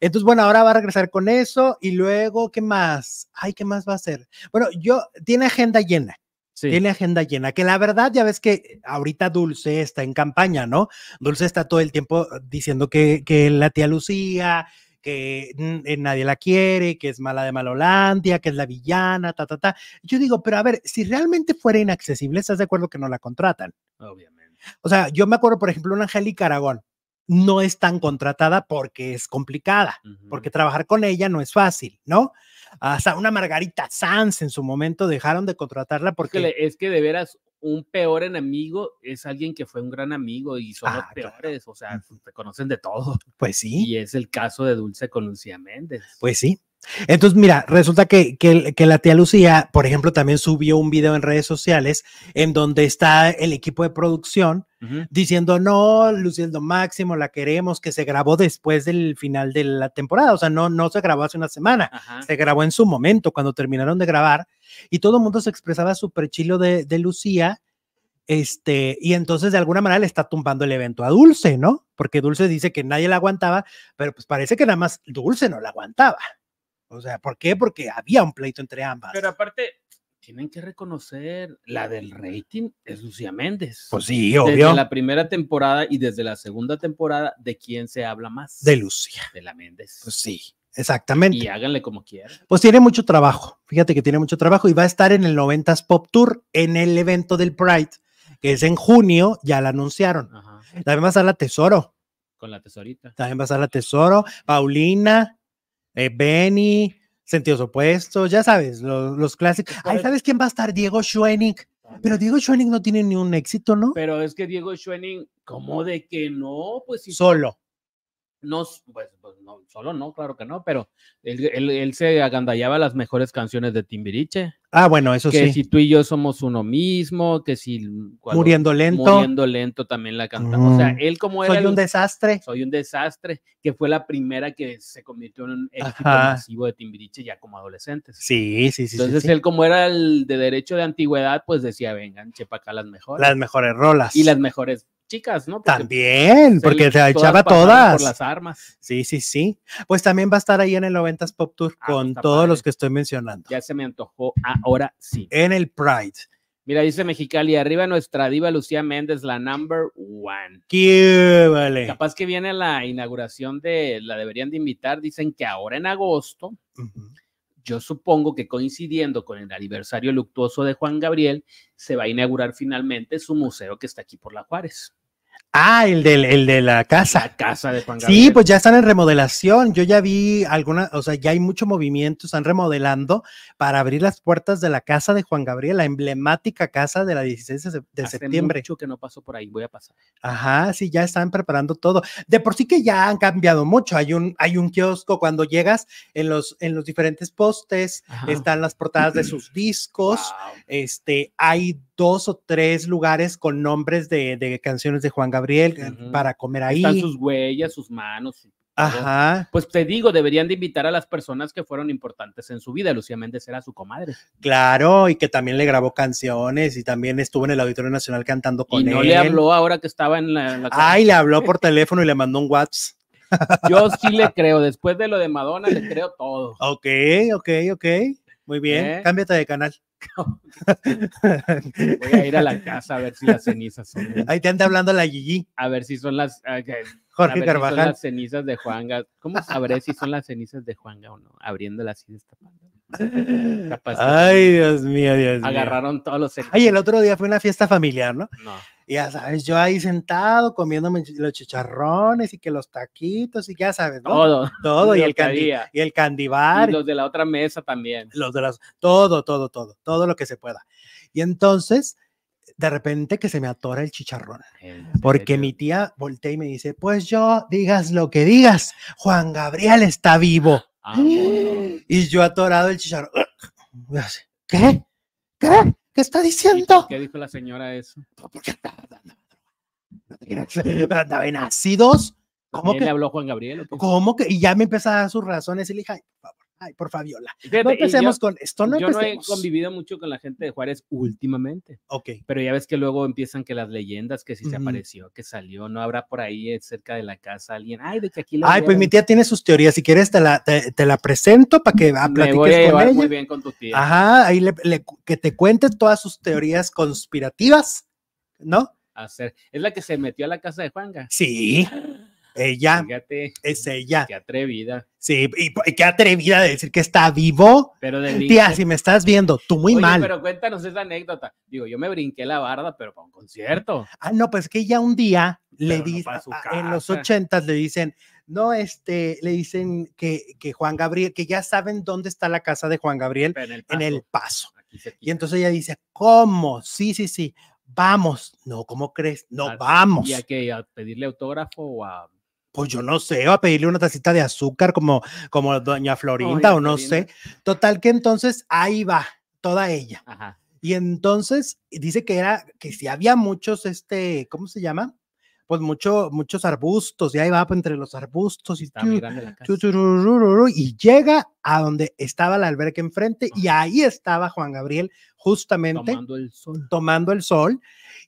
Entonces, bueno, ahora va a regresar con eso. Y luego, ¿qué más? Ay, ¿qué más va a hacer? Bueno, yo, tiene agenda llena. Sí. Tiene agenda llena, que la verdad ya ves que ahorita Dulce está en campaña, ¿no? Dulce está todo el tiempo diciendo que la tía Lucía, que eh, nadie la quiere, que es mala de Malolandia, que es la villana, ta, ta, ta. Yo digo, pero a ver, si realmente fuera inaccesible, ¿estás de acuerdo que no la contratan? Obviamente. O sea, yo me acuerdo, por ejemplo, una Angélica Aragón no es tan contratada porque es complicada, porque trabajar con ella no es fácil, ¿no? Hasta una Margarita Sanz en su momento dejaron de contratarla porque... es que de veras un peor enemigo es alguien que fue un gran amigo y son los ah, peores, o sea, pues, te conocen de todo. Pues sí. Y es el caso de Dulce con Lucía Méndez. Pues sí, entonces, mira, resulta que, la tía Lucía, por ejemplo, también subió un video en redes sociales en donde está el equipo de producción diciendo, no, Lucía es lo máximo, la queremos, que se grabó después del final de la temporada, o sea, no, no se grabó hace una semana, se grabó en su momento, cuando terminaron de grabar, y todo el mundo se expresaba súper chilo de, Lucía, este, y entonces de alguna manera le está tumbando el evento a Dulce, ¿no? Porque Dulce dice que nadie la aguantaba, pero pues parece que nada más Dulce no la aguantaba. O sea, ¿por qué? Porque había un pleito entre ambas. Pero aparte, tienen que reconocer la del rating es Lucía Méndez. Pues sí, obvio. Desde la primera temporada y desde la segunda temporada, ¿de quién se habla más? De Lucía. De la Méndez. Pues sí, exactamente. Y háganle como quieran. Pues tiene mucho trabajo. Fíjate que tiene mucho trabajo y va a estar en el 90s Pop Tour en el evento del Pride, que es en junio, ya la anunciaron. Ajá. También va a estar la Tesoro. Con la Tesorita. También va a estar la Tesoro, Paulina, eh, Benny, Sentidos Opuestos, ya sabes, los, clásicos. Ay, ¿sabes quién va a estar? Diego Schoening. Pero Diego Schoening no tiene ni un éxito, ¿no? Pero es que Diego Schoening, ¿cómo de que no? Pues si Solo. No, pues, pues, no, solo no, claro que no, pero él, él, se agandallaba las mejores canciones de Timbiriche. Ah, bueno, eso sí. Que si tú y yo somos uno mismo, que si. muriendo lento. Muriendo lento también la cantamos. O sea, mm. él como era. Soy un desastre. Soy un desastre, que fue la primera que se convirtió en un éxito masivo de Timbiriche ya como adolescentes. Sí, sí, sí. Entonces él, como era el de derecho de antigüedad, pues decía, vengan, chepa acá las mejores. Las mejores rolas. Y las mejores chicas, ¿no? también, porque se echaba todas. Por las armas. Sí, sí, sí. Pues también va a estar ahí en el 90 Pop Tour ah, con pues, todos los que estoy mencionando. Ya se me antojó, ahora sí. En el Pride. Mira, dice Mexicali, arriba nuestra diva Lucía Méndez, la number one. ¡Qué vale! Capaz que viene la inauguración de, la deberían de invitar, dicen que ahora en agosto, yo supongo que coincidiendo con el aniversario luctuoso de Juan Gabriel, se va a inaugurar finalmente su museo que está aquí por La Juárez. Ah, el, del, el de la casa. casa de Juan Gabriel. Sí, pues ya están en remodelación. Yo ya vi alguna, o sea, ya hay mucho movimiento, están remodelando para abrir las puertas de la casa de Juan Gabriel, la emblemática casa de la 16 de septiembre. Mucho que no paso por ahí, voy a pasar. Ajá, sí, ya están preparando todo. De por sí que ya han cambiado mucho. Hay un, hay un kiosco cuando llegas en los, en los diferentes postes, están las portadas de sus discos, este, hay dos o tres lugares con nombres de, canciones de Juan Gabriel eh, para comer ahí. Están sus huellas, sus manos. Ajá. Pues te digo, deberían de invitar a las personas que fueron importantes en su vida. Lucía Méndez era su comadre. Claro, y que también le grabó canciones y también estuvo en el Auditorio Nacional cantando con él. y no le habló ahora que estaba en la... En Ay, le habló por teléfono y le mandó un WhatsApp. Yo sí le creo, después de lo de Madonna le creo todo. Ok, ok, ok. Muy bien, ¿Eh? cámbiate de canal. Voy a ir a la casa a ver si las cenizas son. Ahí te anda hablando la Gigi. A ver si son las. Jorge son las cenizas de Juanga. ¿Cómo sabré si son las cenizas de Juanga o no? Abriéndolas y destapando. Ay, Dios mío, Dios mío. Agarraron todos los. Ay, el otro día fue una fiesta familiar, ¿no? No ya sabes, yo ahí sentado comiéndome los chicharrones y que los taquitos y ya sabes, ¿no? Todo. Todo y, el, candi y el candibar. los de la otra mesa también. Los de las, todo, todo, todo, todo lo que se pueda. Y entonces, de repente que se me atora el chicharrón. Porque mi tía voltea y me dice, pues yo, digas lo que digas, Juan Gabriel está vivo. Ah, y yo atorado el chicharrón. ¿Qué? ¿Qué? ¿Qué está diciendo? ¿Qué dijo la señora eso? Porque andaba en nacidos? ¿Cómo que? le habló Juan Gabriel? ¿Cómo que? Y ya me empezaba a dar sus razones y le dije, Ay, por Fabiola. no empecemos con esto, no Yo no he convivido mucho con la gente de Juárez últimamente. Ok. Pero ya ves que luego empiezan que las leyendas, que si sí se apareció, que salió, no habrá por ahí eh, cerca de la casa alguien. Ay, de que aquí la Ay, pues mi tía tiene sus teorías. Si quieres, te la, presento para que a muy bien con tu tía. Ajá, ahí le, que te cuente todas sus teorías conspirativas, ¿no? Hacer. Es la que se metió a la casa de Juanga. Sí. Ella. es ella. Qué atrevida. Sí, y, qué atrevida de decir que está vivo. Pero Tía, si me estás viendo, tú muy mal. Pero cuéntanos esa anécdota. Digo, yo me brinqué la barda, pero para un concierto. Ah, no, pues que ya un día le dice en los ochentas le dicen, no, este, le dicen que, que, Juan Gabriel, que ya saben dónde está la casa de Juan Gabriel, en el paso. Y entonces ella dice, ¿cómo? Sí, sí, sí, vamos. No, ¿cómo crees? No, vamos. ¿Y a ¿A pedirle autógrafo o a pues yo no sé, va a pedirle una tacita de azúcar como, como doña Florinda o no sé. Total que entonces ahí va toda ella. Y entonces dice que era, que si había muchos, este, ¿cómo se llama? Pues mucho, muchos arbustos, y ahí va pues, entre los arbustos y, y llega a donde estaba la alberca enfrente y ahí estaba Juan Gabriel justamente tomando el sol,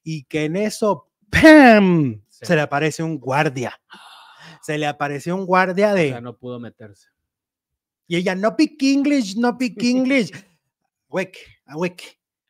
y que en eso, ¡pam! Se le aparece un guardia se le apareció un guardia de... O sea, no pudo meterse. Y ella, no pick English, no pick English. wake a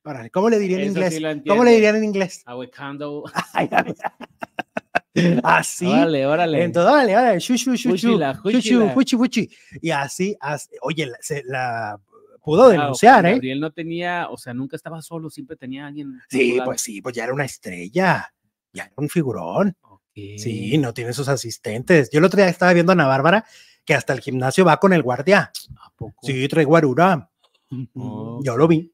Órale, ¿Cómo le dirían en inglés? ¿Cómo le dirían en inglés? Awekando. así. Órale, órale. Entonces, órale, órale. Chuchu, chuchu. Chuchu, chuchu, Y así, oye, se, la pudo ah, denunciar, ¿eh? Gabriel no tenía, o sea, nunca estaba solo, siempre tenía a alguien. Sí, pues sí, pues ya era una estrella. Ya era un figurón. Sí. no tiene sus asistentes. Yo el otro día estaba viendo a Ana Bárbara que hasta el gimnasio va con el guardia. Sí, trae guarura. Yo lo vi.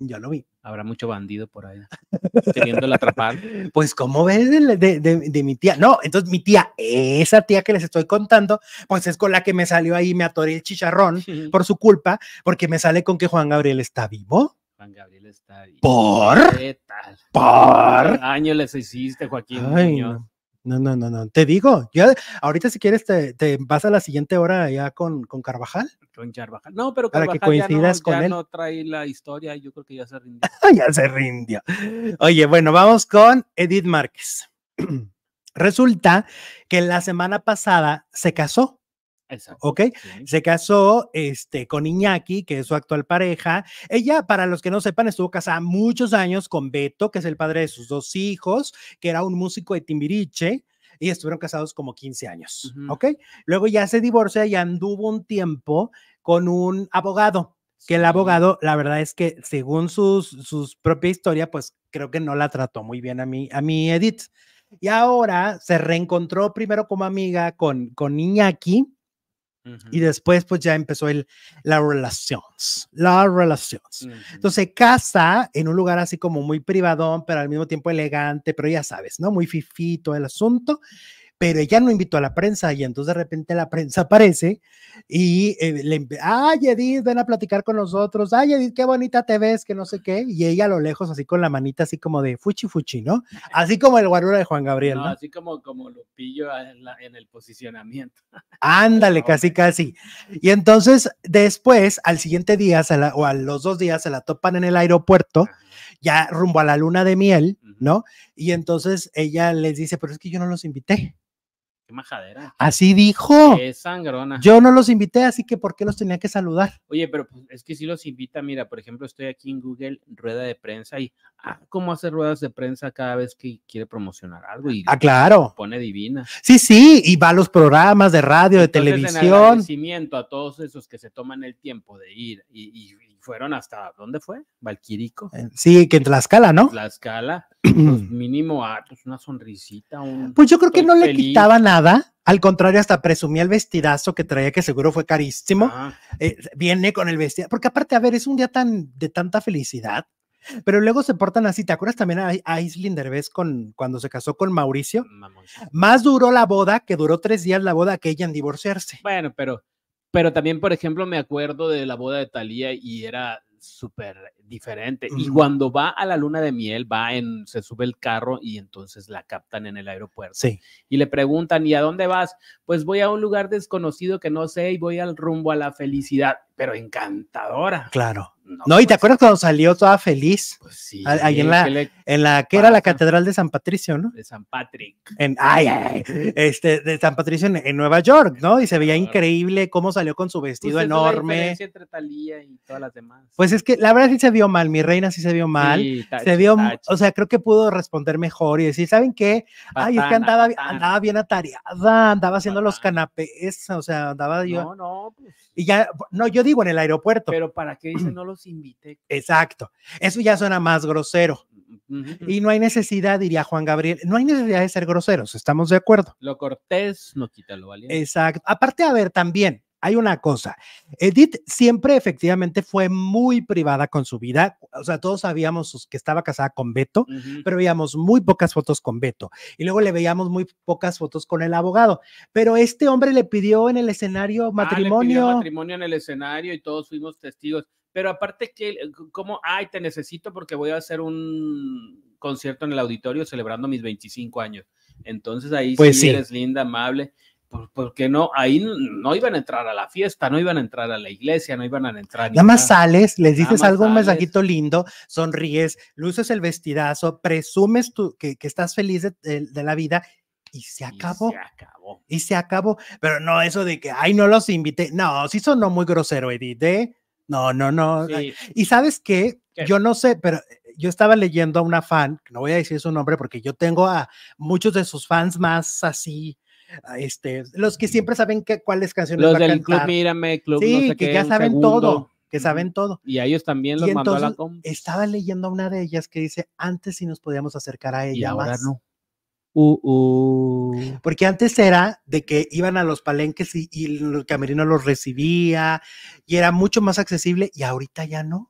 Yo lo vi. Habrá mucho bandido por ahí queriéndola atrapar. Pues, ¿cómo ves de, mi tía? No, entonces mi tía, esa tía que les estoy contando, pues es con la que me salió ahí, me atoré el chicharrón por su culpa, porque me sale con que Juan Gabriel está vivo. Juan Gabriel está vivo. ¿Por? ¿Qué tal? ¿Por? año les hiciste, Joaquín? No, no, no, no. Te digo, ya, ahorita si quieres te, vas a la siguiente hora ya con, Carvajal. Con Carvajal. No, pero Carvajal Para coincidas ya no, no trae la historia, yo creo que ya se rindió. ya se rindió. Oye, bueno, vamos con Edith Márquez. Resulta que la semana pasada se casó. ¿Ok? Se casó este, con Iñaki, que es su actual pareja. Ella, para los que no sepan, estuvo casada muchos años con Beto, que es el padre de sus dos hijos, que era un músico de Timbiriche. Y estuvieron casados como 15 años, ¿ok? Luego ya se divorcia y anduvo un tiempo con un abogado, que el abogado, la verdad es que según sus, sus propia historia, pues creo que no la trató muy bien a mí, a mi Edith. Y ahora se reencontró primero como amiga con, con Iñaki y después, pues ya empezó el, la relaciones, las relaciones. Entonces, casa en un lugar así como muy privadón, pero al mismo tiempo elegante, pero ya sabes, ¿no? Muy fifito el asunto pero ella no invitó a la prensa y entonces de repente la prensa aparece y eh, le, ay Edith, ven a platicar con nosotros, ay Edith, qué bonita te ves, que no sé qué, y ella a lo lejos así con la manita así como de fuchi fuchi, ¿no? Así como el guarura de Juan Gabriel, ¿no? así como, como lo pillo en, el posicionamiento. Ándale, casi casi. Y entonces después, al siguiente día o a los dos días se la topan en el aeropuerto, ya rumbo a la luna de miel, ¿no? Y entonces ella les dice, pero es que yo no los invité majadera. Así dijo. Qué sangrona. Yo no los invité, así que ¿por qué los tenía que saludar? Oye, pero pues, es que si los invita, mira, por ejemplo, estoy aquí en Google, rueda de prensa, y ah, cómo hace ruedas de prensa cada vez que quiere promocionar algo. ah, claro. Pone divina. Sí, sí, y va a los programas de radio, de televisión. agradecimiento a todos esos que se toman el tiempo de ir y fueron hasta, ¿dónde fue? Valquirico. Sí, que en Tlaxcala, ¿no? Tlaxcala, pues mínimo, ah, pues, una sonrisita. Un pues yo creo que no le quitaba nada, al contrario, hasta presumía el vestidazo que traía, que seguro fue carísimo. Ah. Eh, viene con el vestido, porque aparte, a ver, es un día tan de tanta felicidad. Pero luego se portan así. ¿Te acuerdas también a, a Derbez con, cuando se casó con Mauricio? Más duró la boda, que duró tres días la boda, que ella en divorciarse. Bueno, pero pero también, por ejemplo, me acuerdo de la boda de Talía y era súper diferente. Y cuando va a la luna de miel, va en, se sube el carro y entonces la captan en el aeropuerto. Sí. Y le preguntan, ¿y a dónde vas? Pues voy a un lugar desconocido que no sé y voy al rumbo a la felicidad, pero encantadora. Claro. No, y te pues acuerdas cuando salió toda feliz. Pues sí. Ahí en la, ¿qué en la que era la catedral de San Patricio, ¿no? De San Patrick. En, ay, ay, este, de San Patricio en, Nueva York, ¿no? Y se veía increíble cómo salió con su vestido pues enorme. La entre Talía y todas las demás. Pues es que la verdad sí se vio mal, mi reina sí se vio mal. se vio, o sea, creo que pudo responder mejor y decir, ¿saben qué? Ay, es que andaba, andaba bien atareada, andaba haciendo los canapés, o sea, andaba yo. No, no. Pues. Y ya, no, yo digo en el aeropuerto. Pero ¿para qué dice no los invite. Exacto. Eso ya suena más grosero. Y no hay necesidad, diría Juan Gabriel, no hay necesidad de ser groseros, estamos de acuerdo. Lo cortés no quita lo valiente. Exacto. Aparte, a ver, también, hay una cosa, Edith siempre efectivamente fue muy privada con su vida, o sea, todos sabíamos que estaba casada con Beto, pero veíamos muy pocas fotos con Beto y luego le veíamos muy pocas fotos con el abogado, pero este hombre le pidió en el escenario ah, matrimonio. matrimonio en el escenario y todos fuimos testigos, pero aparte que, eh, como, ay, te necesito porque voy a hacer un concierto en el auditorio celebrando mis 25 años. Entonces ahí pues sí, sí, eres linda, amable porque no, ahí no iban a entrar a la fiesta, no iban a entrar a la iglesia, no iban a entrar. Nada más sales, les dices algo, un mensajito lindo, sonríes, luces el vestidazo, presumes tú que, estás feliz de, la vida y se acabó. Y se acabó. Y se acabó. Pero no eso de que, ay, no los invité. No, sí sonó muy grosero, Edith. ¿eh? No, no, no. Y sabes qué? Yo no sé, pero eh, yo estaba leyendo a una fan, no voy a decir su nombre porque yo tengo a muchos de sus fans más así este, los que siempre saben que, cuáles canciones los del a cantar. club mírame club sí, que ya saben todo que saben todo. Y a ellos también los mandó a la com. Estaba leyendo una de ellas que dice, antes sí nos podíamos acercar a ella y no. Uh, uh. Porque antes era de que iban a los palenques y, el camerino los recibía y era mucho más accesible y ahorita ya no.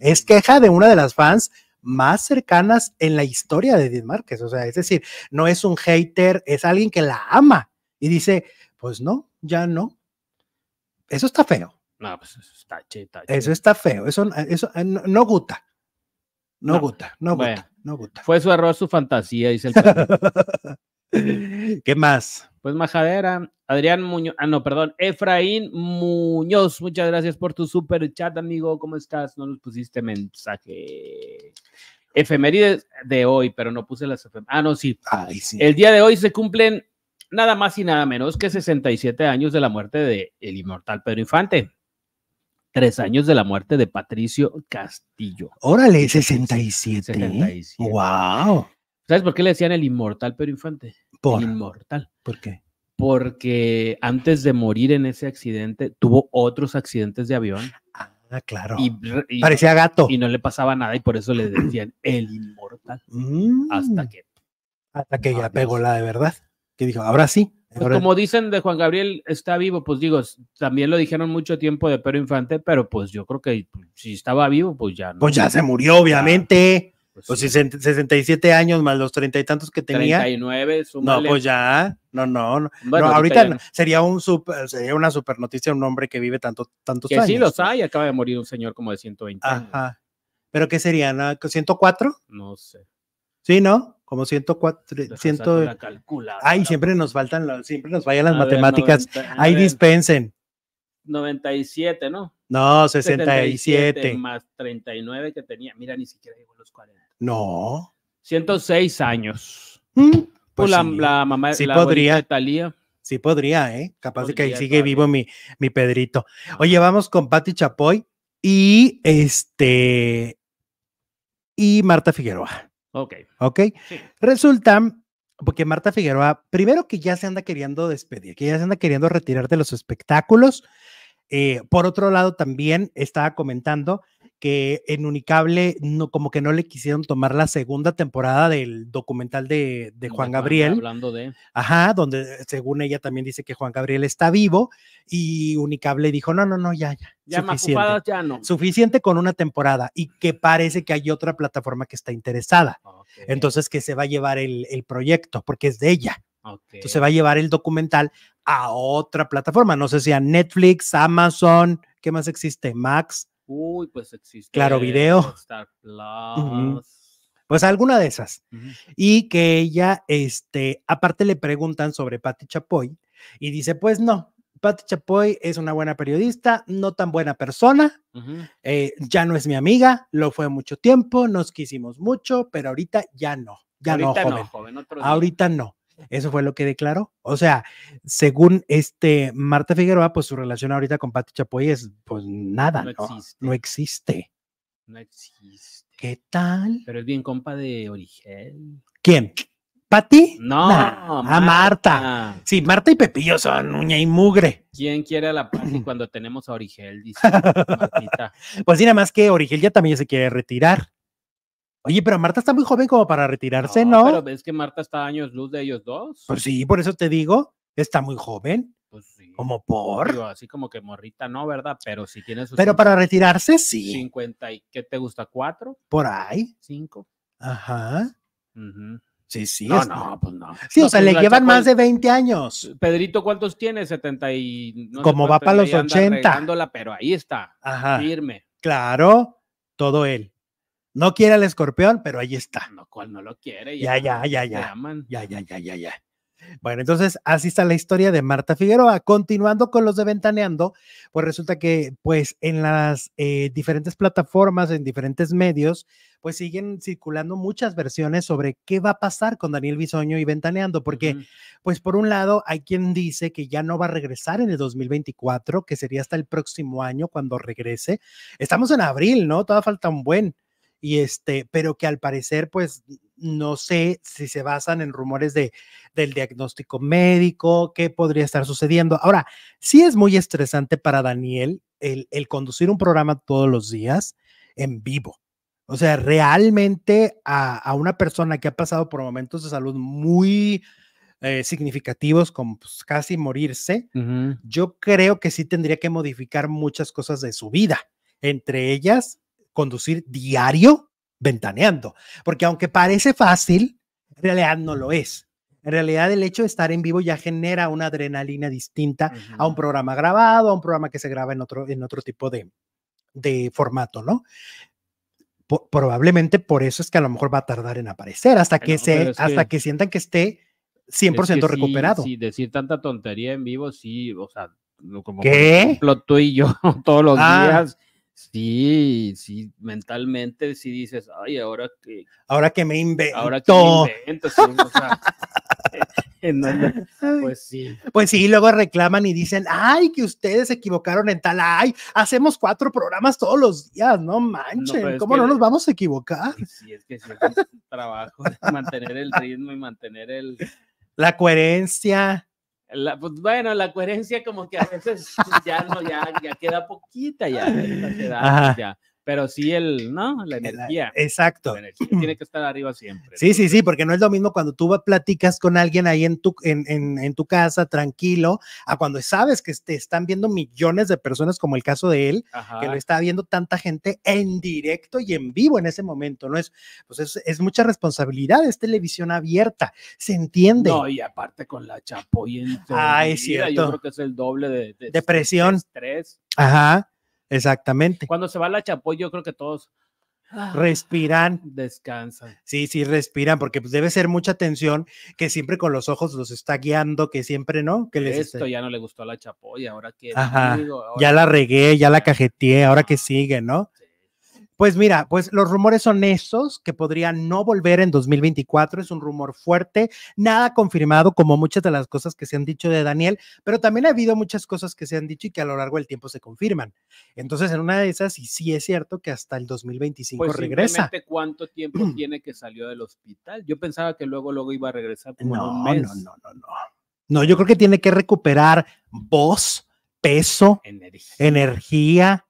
Es mm. queja de una de las fans más cercanas en la historia de Edith Márquez. O sea, es decir, no es un hater, es alguien que la ama y dice, pues no, ya no. Eso está feo. No, pues eso está, cheta. Eso está feo, eso, eh, no, gusta. No, gusta, no gusta, no gusta. Fue su error, su fantasía, dice el ¿Qué más? Pues majadera, Adrián Muñoz, ah no, perdón, Efraín Muñoz, muchas gracias por tu super chat, amigo, ¿cómo estás? No nos pusiste mensaje efemérides de hoy, pero no puse las efemérides. Ah, no, sí. El día de hoy se cumplen nada más y nada menos que 67 años de la muerte de el inmortal Pedro Infante. Tres años de la muerte de Patricio Castillo. Órale, 67. 67. Wow. ¿Sabes por qué le decían el inmortal Pedro Infante? Por. inmortal. ¿Por qué? Porque antes de morir en ese accidente, tuvo otros accidentes de avión. Ah Ah, claro. Y, Parecía gato. Y no le pasaba nada y por eso le decían el inmortal. Mm. Hasta que. Hasta que ya pegó la de verdad. Que dijo, ahora sí. Pues como dicen de Juan Gabriel, está vivo. Pues digo, también lo dijeron mucho tiempo de Pedro Infante, pero pues yo creo que si estaba vivo, pues ya no. Pues ya se murió, obviamente. Pues, 67 pues años más los treinta y tantos que tenía. 39, No, pues ya. No, no, no. ahorita sería un sería una super noticia un hombre que vive tanto, tantos años. sí los hay, acaba de morir un señor como de 120 Ajá. ¿Pero qué serían? ¿104? ¿Ah, no sé. ¿Sí, no? Como 104, 100... Ay, siempre nos faltan, siempre nos vayan las matemáticas. Ahí dispensen. 97, ¿no? No, 67. más 39 que tenía. Mira, ni siquiera digo los 40. No. 106 años. Mm. Pues pues la, mamá de la podría. Talía. Sí podría, ¿eh? Capaz de que sigue vivo mi, mi Pedrito. Oye, vamos con Patti Chapoy y este y Marta Figueroa. Ok. Ok. Resulta porque Marta Figueroa, primero que ya se anda queriendo despedir, que ya se anda queriendo retirar de los espectáculos. Eh, por otro lado, también estaba comentando que en Unicable no, como que no le quisieron tomar la segunda temporada del documental de, Juan Gabriel. Hablando de... Ajá, donde según ella también dice que Juan Gabriel está vivo y Unicable dijo, no, no, no, ya, ya. Ya suficiente, ya no. Suficiente con una temporada y que parece que hay otra plataforma que está interesada. Entonces que se va a llevar el, proyecto porque es de ella. Entonces se va a llevar el documental a otra plataforma, no sé si a Netflix, Amazon, ¿qué más existe? Max. Uy, pues existe. Claro Video. Pues alguna de esas. Y que ella, este, aparte le preguntan sobre Patti Chapoy y dice, pues no, Patti Chapoy es una buena periodista, no tan buena persona, eh, ya no es mi amiga, lo fue mucho tiempo, nos quisimos mucho, pero ahorita ya no, ya joven, Ahorita no. Eso fue lo que declaró. O sea, según este Marta Figueroa, pues su relación ahorita con Pati Chapoy es pues nada, no, Existe. no existe. ¿Qué tal? Pero es bien compa de Origel. ¿Quién? ¿Pati? No, a Marta. Sí, Marta y Pepillo son uña y mugre. ¿Quién quiere a la Pati cuando tenemos a Origel? Pues sí, nada más que Origel ya también se quiere retirar. Oye, pero Marta está muy joven como para retirarse, ¿no? ¿no? Pero es que Marta está años luz de ellos dos. Pues sí, por eso te digo, está muy joven. Pues sí. ¿Como por? Digo, así como que morrita, no, ¿verdad? Pero si tienes. Pero para retirarse, sí. 50 y ¿qué te gusta? ¿Cuatro? Por ahí. ¿Cinco? Ajá. Sí, sí. No, no, pues no. Sí, o sea, pues le llevan más de 20 años. Pedrito, ¿cuántos tiene? 70 y. como va para los 80. Pero ahí está. Ajá. Firme. Claro, todo él. No quiere al escorpión, pero ahí está. No, cual no lo quiere. Ya, ya, ya, ya. Ya, ya, ya, ya, ya. Bueno, entonces así está la historia de Marta Figueroa. Continuando con los de Ventaneando, pues resulta que pues en las eh, diferentes plataformas, en diferentes medios, pues siguen circulando muchas versiones sobre qué va a pasar con Daniel Bisoño y Ventaneando, porque pues por un lado hay quien dice que ya no va a regresar en el 2024, que sería hasta el próximo año cuando regrese. Estamos en abril, ¿no? Toda falta un buen y este, pero que al parecer, pues, no sé si se basan en rumores de, del diagnóstico médico, qué podría estar sucediendo. Ahora, sí es muy estresante para Daniel el, conducir un programa todos los días en vivo. O sea, realmente a, una persona que ha pasado por momentos de salud muy eh, significativos, como pues, casi morirse, yo creo que sí tendría que modificar muchas cosas de su vida, entre ellas conducir diario ventaneando. Porque aunque parece fácil, en realidad no lo es. En realidad el hecho de estar en vivo ya genera una adrenalina distinta a un programa grabado, a un programa que se graba en otro, en otro tipo de, formato, ¿no? probablemente por eso es que a lo mejor va a tardar en aparecer hasta que, se, hasta que... sientan que esté 100% recuperado. Sí, decir tanta tontería en vivo, sí, o sea, como, que tú y yo todos los ah. días sí, sí, mentalmente sí dices, ay, ahora que... Ahora que me invento. Ahora que invento, pues sí. Pues sí, luego reclaman y dicen, ay, que ustedes se equivocaron en tal, ay, hacemos cuatro programas todos los días, no manchen, ¿cómo no nos vamos a equivocar? Sí, es que es un trabajo mantener el ritmo y mantener el... La coherencia. La, pues, bueno, la coherencia como que a veces pues, ya no, ya, queda poquita, ya pero sí el, ¿no? La eh, energía. Exacto. La energía tiene que estar arriba siempre. Sí, sí, sí, porque no es lo mismo cuando tú platicas con alguien ahí en tu, en, tu casa, tranquilo, a cuando sabes que te están viendo millones de personas, como el caso de él, que lo está viendo tanta gente en directo y en vivo en ese momento, ¿no? Es, pues es, mucha responsabilidad, es televisión abierta, se entiende. No, y aparte con la chapoy. Ah, es cierto. Yo creo que es el doble de... de Depresión. estrés. Ajá. Exactamente. Cuando se va la Chapoy, yo creo que todos ah, respiran. Descansan. Sí, sí, respiran, porque pues debe ser mucha tensión que siempre con los ojos los está guiando, que siempre, ¿no? Que les Esto este ya no le gustó a la chapoya, ahora que... Ya la regué, ya la ah. cajeteé, ahora que sigue, ¿no? Sí. Pues mira, pues los rumores son esos, que podría no volver en 2024, es un rumor fuerte, nada confirmado como muchas de las cosas que se han dicho de Daniel, pero también ha habido muchas cosas que se han dicho y que a lo largo del tiempo se confirman. Entonces, en una de esas, y sí es cierto que hasta el 2025 pues regresa. ¿Cuánto tiempo tiene que salió del hospital? Yo pensaba que luego, luego iba a regresar. no, no, no, no, no. No, yo creo que tiene que recuperar voz, peso, energía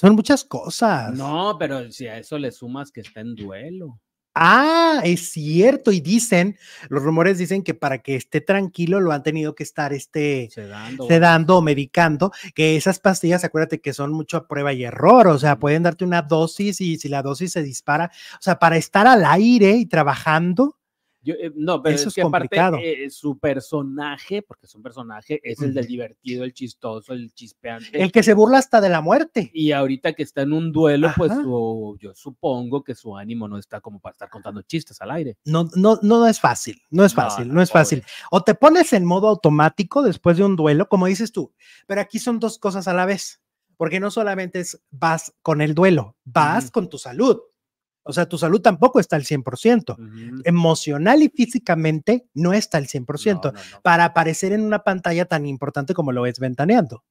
son muchas cosas. No, pero si a eso le sumas que está en duelo. Ah, es cierto. Y dicen, los rumores dicen que para que esté tranquilo lo han tenido que estar este, sedando, sedando o medicando, que esas pastillas, acuérdate que son mucho a prueba y error, o sea, pueden darte una dosis y si la dosis se dispara, o sea, para estar al aire y trabajando, eh, no, pero es, que eh, su personaje, porque es un personaje, es el del divertido, el chistoso, el chispeante. El que se burla hasta de la muerte. Y ahorita que está en un duelo, pues yo supongo que su ánimo no está como para estar contando chistes al aire. No, no, no es fácil, no es fácil, no, es fácil. O te pones en modo automático después de un duelo, como dices tú, pero aquí son dos cosas a la vez, porque no solamente es vas con el duelo, vas con tu salud o sea, tu salud tampoco está al 100%. Emocional y físicamente no está al 100% para aparecer en una pantalla tan importante como lo es Ventaneando.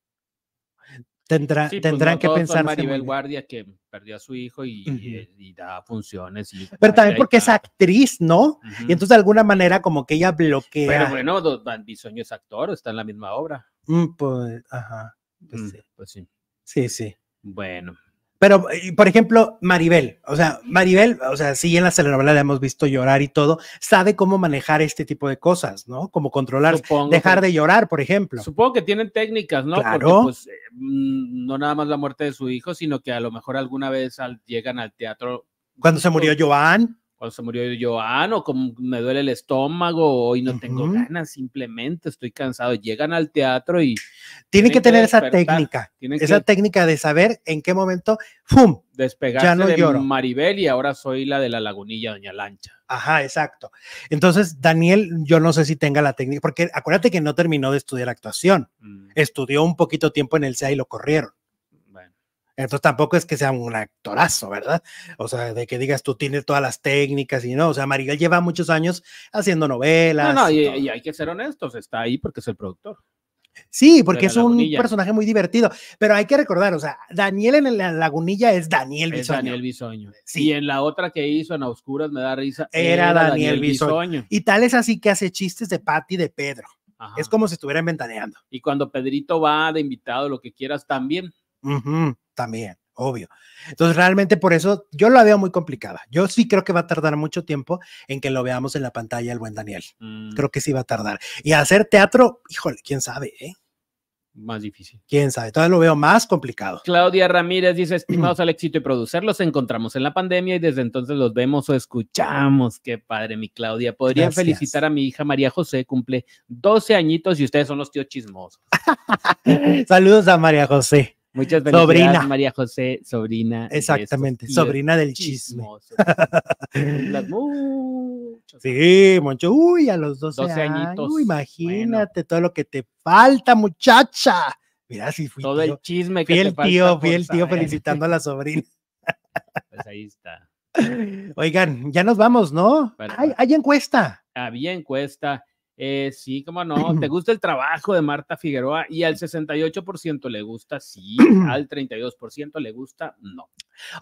Tendrá, pues, tendrán que pensar. Maribel Guardia que perdió a su hijo y, da funciones. Pero también porque es actriz, ¿no? Y entonces de alguna manera como que ella bloquea. Pero bueno, no, dos Bisoño es actor, está en la misma obra. Mm, pues, ajá. Pues mm, sí. pues sí. Sí, sí. Bueno, pero, eh, por ejemplo, Maribel, o sea, Maribel, o sea, sí en la telenovela la hemos visto llorar y todo, sabe cómo manejar este tipo de cosas, ¿no? Como controlar, dejar de llorar, por ejemplo. Supongo que tienen técnicas, ¿no? Porque, pues, eh, mm, no nada más la muerte de su hijo, sino que a lo mejor alguna vez al, llegan al teatro. Cuando se murió Joan cuando se murió ah, no, como me duele el estómago, hoy no tengo ganas, simplemente estoy cansado. Llegan al teatro y... Tienen, que tener esa técnica, esa técnica de saber en qué momento, ¡fum! Despegarse ya no de Maribel y ahora soy la de la lagunilla, Doña Lancha. Ajá, exacto. Entonces, Daniel, yo no sé si tenga la técnica, porque acuérdate que no terminó de estudiar actuación, mm. estudió un poquito tiempo en el CEA y lo corrieron. Entonces tampoco es que sea un actorazo, ¿verdad? O sea, de que digas tú tienes todas las técnicas y no. O sea, Maribel lleva muchos años haciendo novelas. No, no, y, hay que ser honestos, está ahí porque es el productor. Sí, porque es un personaje muy divertido. Pero hay que recordar, o sea, Daniel en la lagunilla es Daniel Bisoño. Es Daniel Bisoño. Y en la otra que hizo en Oscuras me da risa. Era, Daniel, Bisoño. Y tal es así que hace chistes de y de Pedro. Es como si estuvieran ventaneando. Y cuando Pedrito va de invitado, lo que quieras también también, obvio. Entonces, realmente por eso yo la veo muy complicada. Yo sí creo que va a tardar mucho tiempo en que lo veamos en la pantalla el buen Daniel. Mm. Creo que sí va a tardar. Y hacer teatro, híjole, quién sabe, ¿eh? Más difícil. Quién sabe, todavía lo veo más complicado. Claudia Ramírez dice: Estimados al éxito y producer, los encontramos en la pandemia y desde entonces los vemos o escuchamos. Qué padre, mi Claudia. Podría felicitar a mi hija María José, cumple 12 añitos y ustedes son los tíos chismosos. Saludos a María José. Muchas felicidades, sobrina. María José, sobrina. Exactamente, sobrina del chisme. Las Sí, Moncho, uy, a los 12, años, añitos. imagínate todo lo que te falta, muchacha. Mira, si fui Todo el chisme que el tío, el tío felicitando a la sobrina. Pues ahí está. Oigan, ya nos vamos, ¿no? hay, hay encuesta. Había encuesta eh, sí, cómo no. ¿Te gusta el trabajo de Marta Figueroa? Y al 68% le gusta sí, al 32% le gusta no.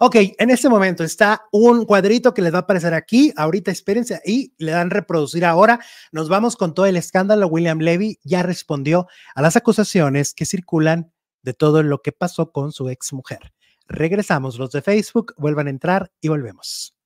Ok, en este momento está un cuadrito que les va a aparecer aquí. Ahorita espérense y le dan reproducir ahora. Nos vamos con todo el escándalo. William Levy ya respondió a las acusaciones que circulan de todo lo que pasó con su ex mujer. Regresamos, los de Facebook, vuelvan a entrar y volvemos.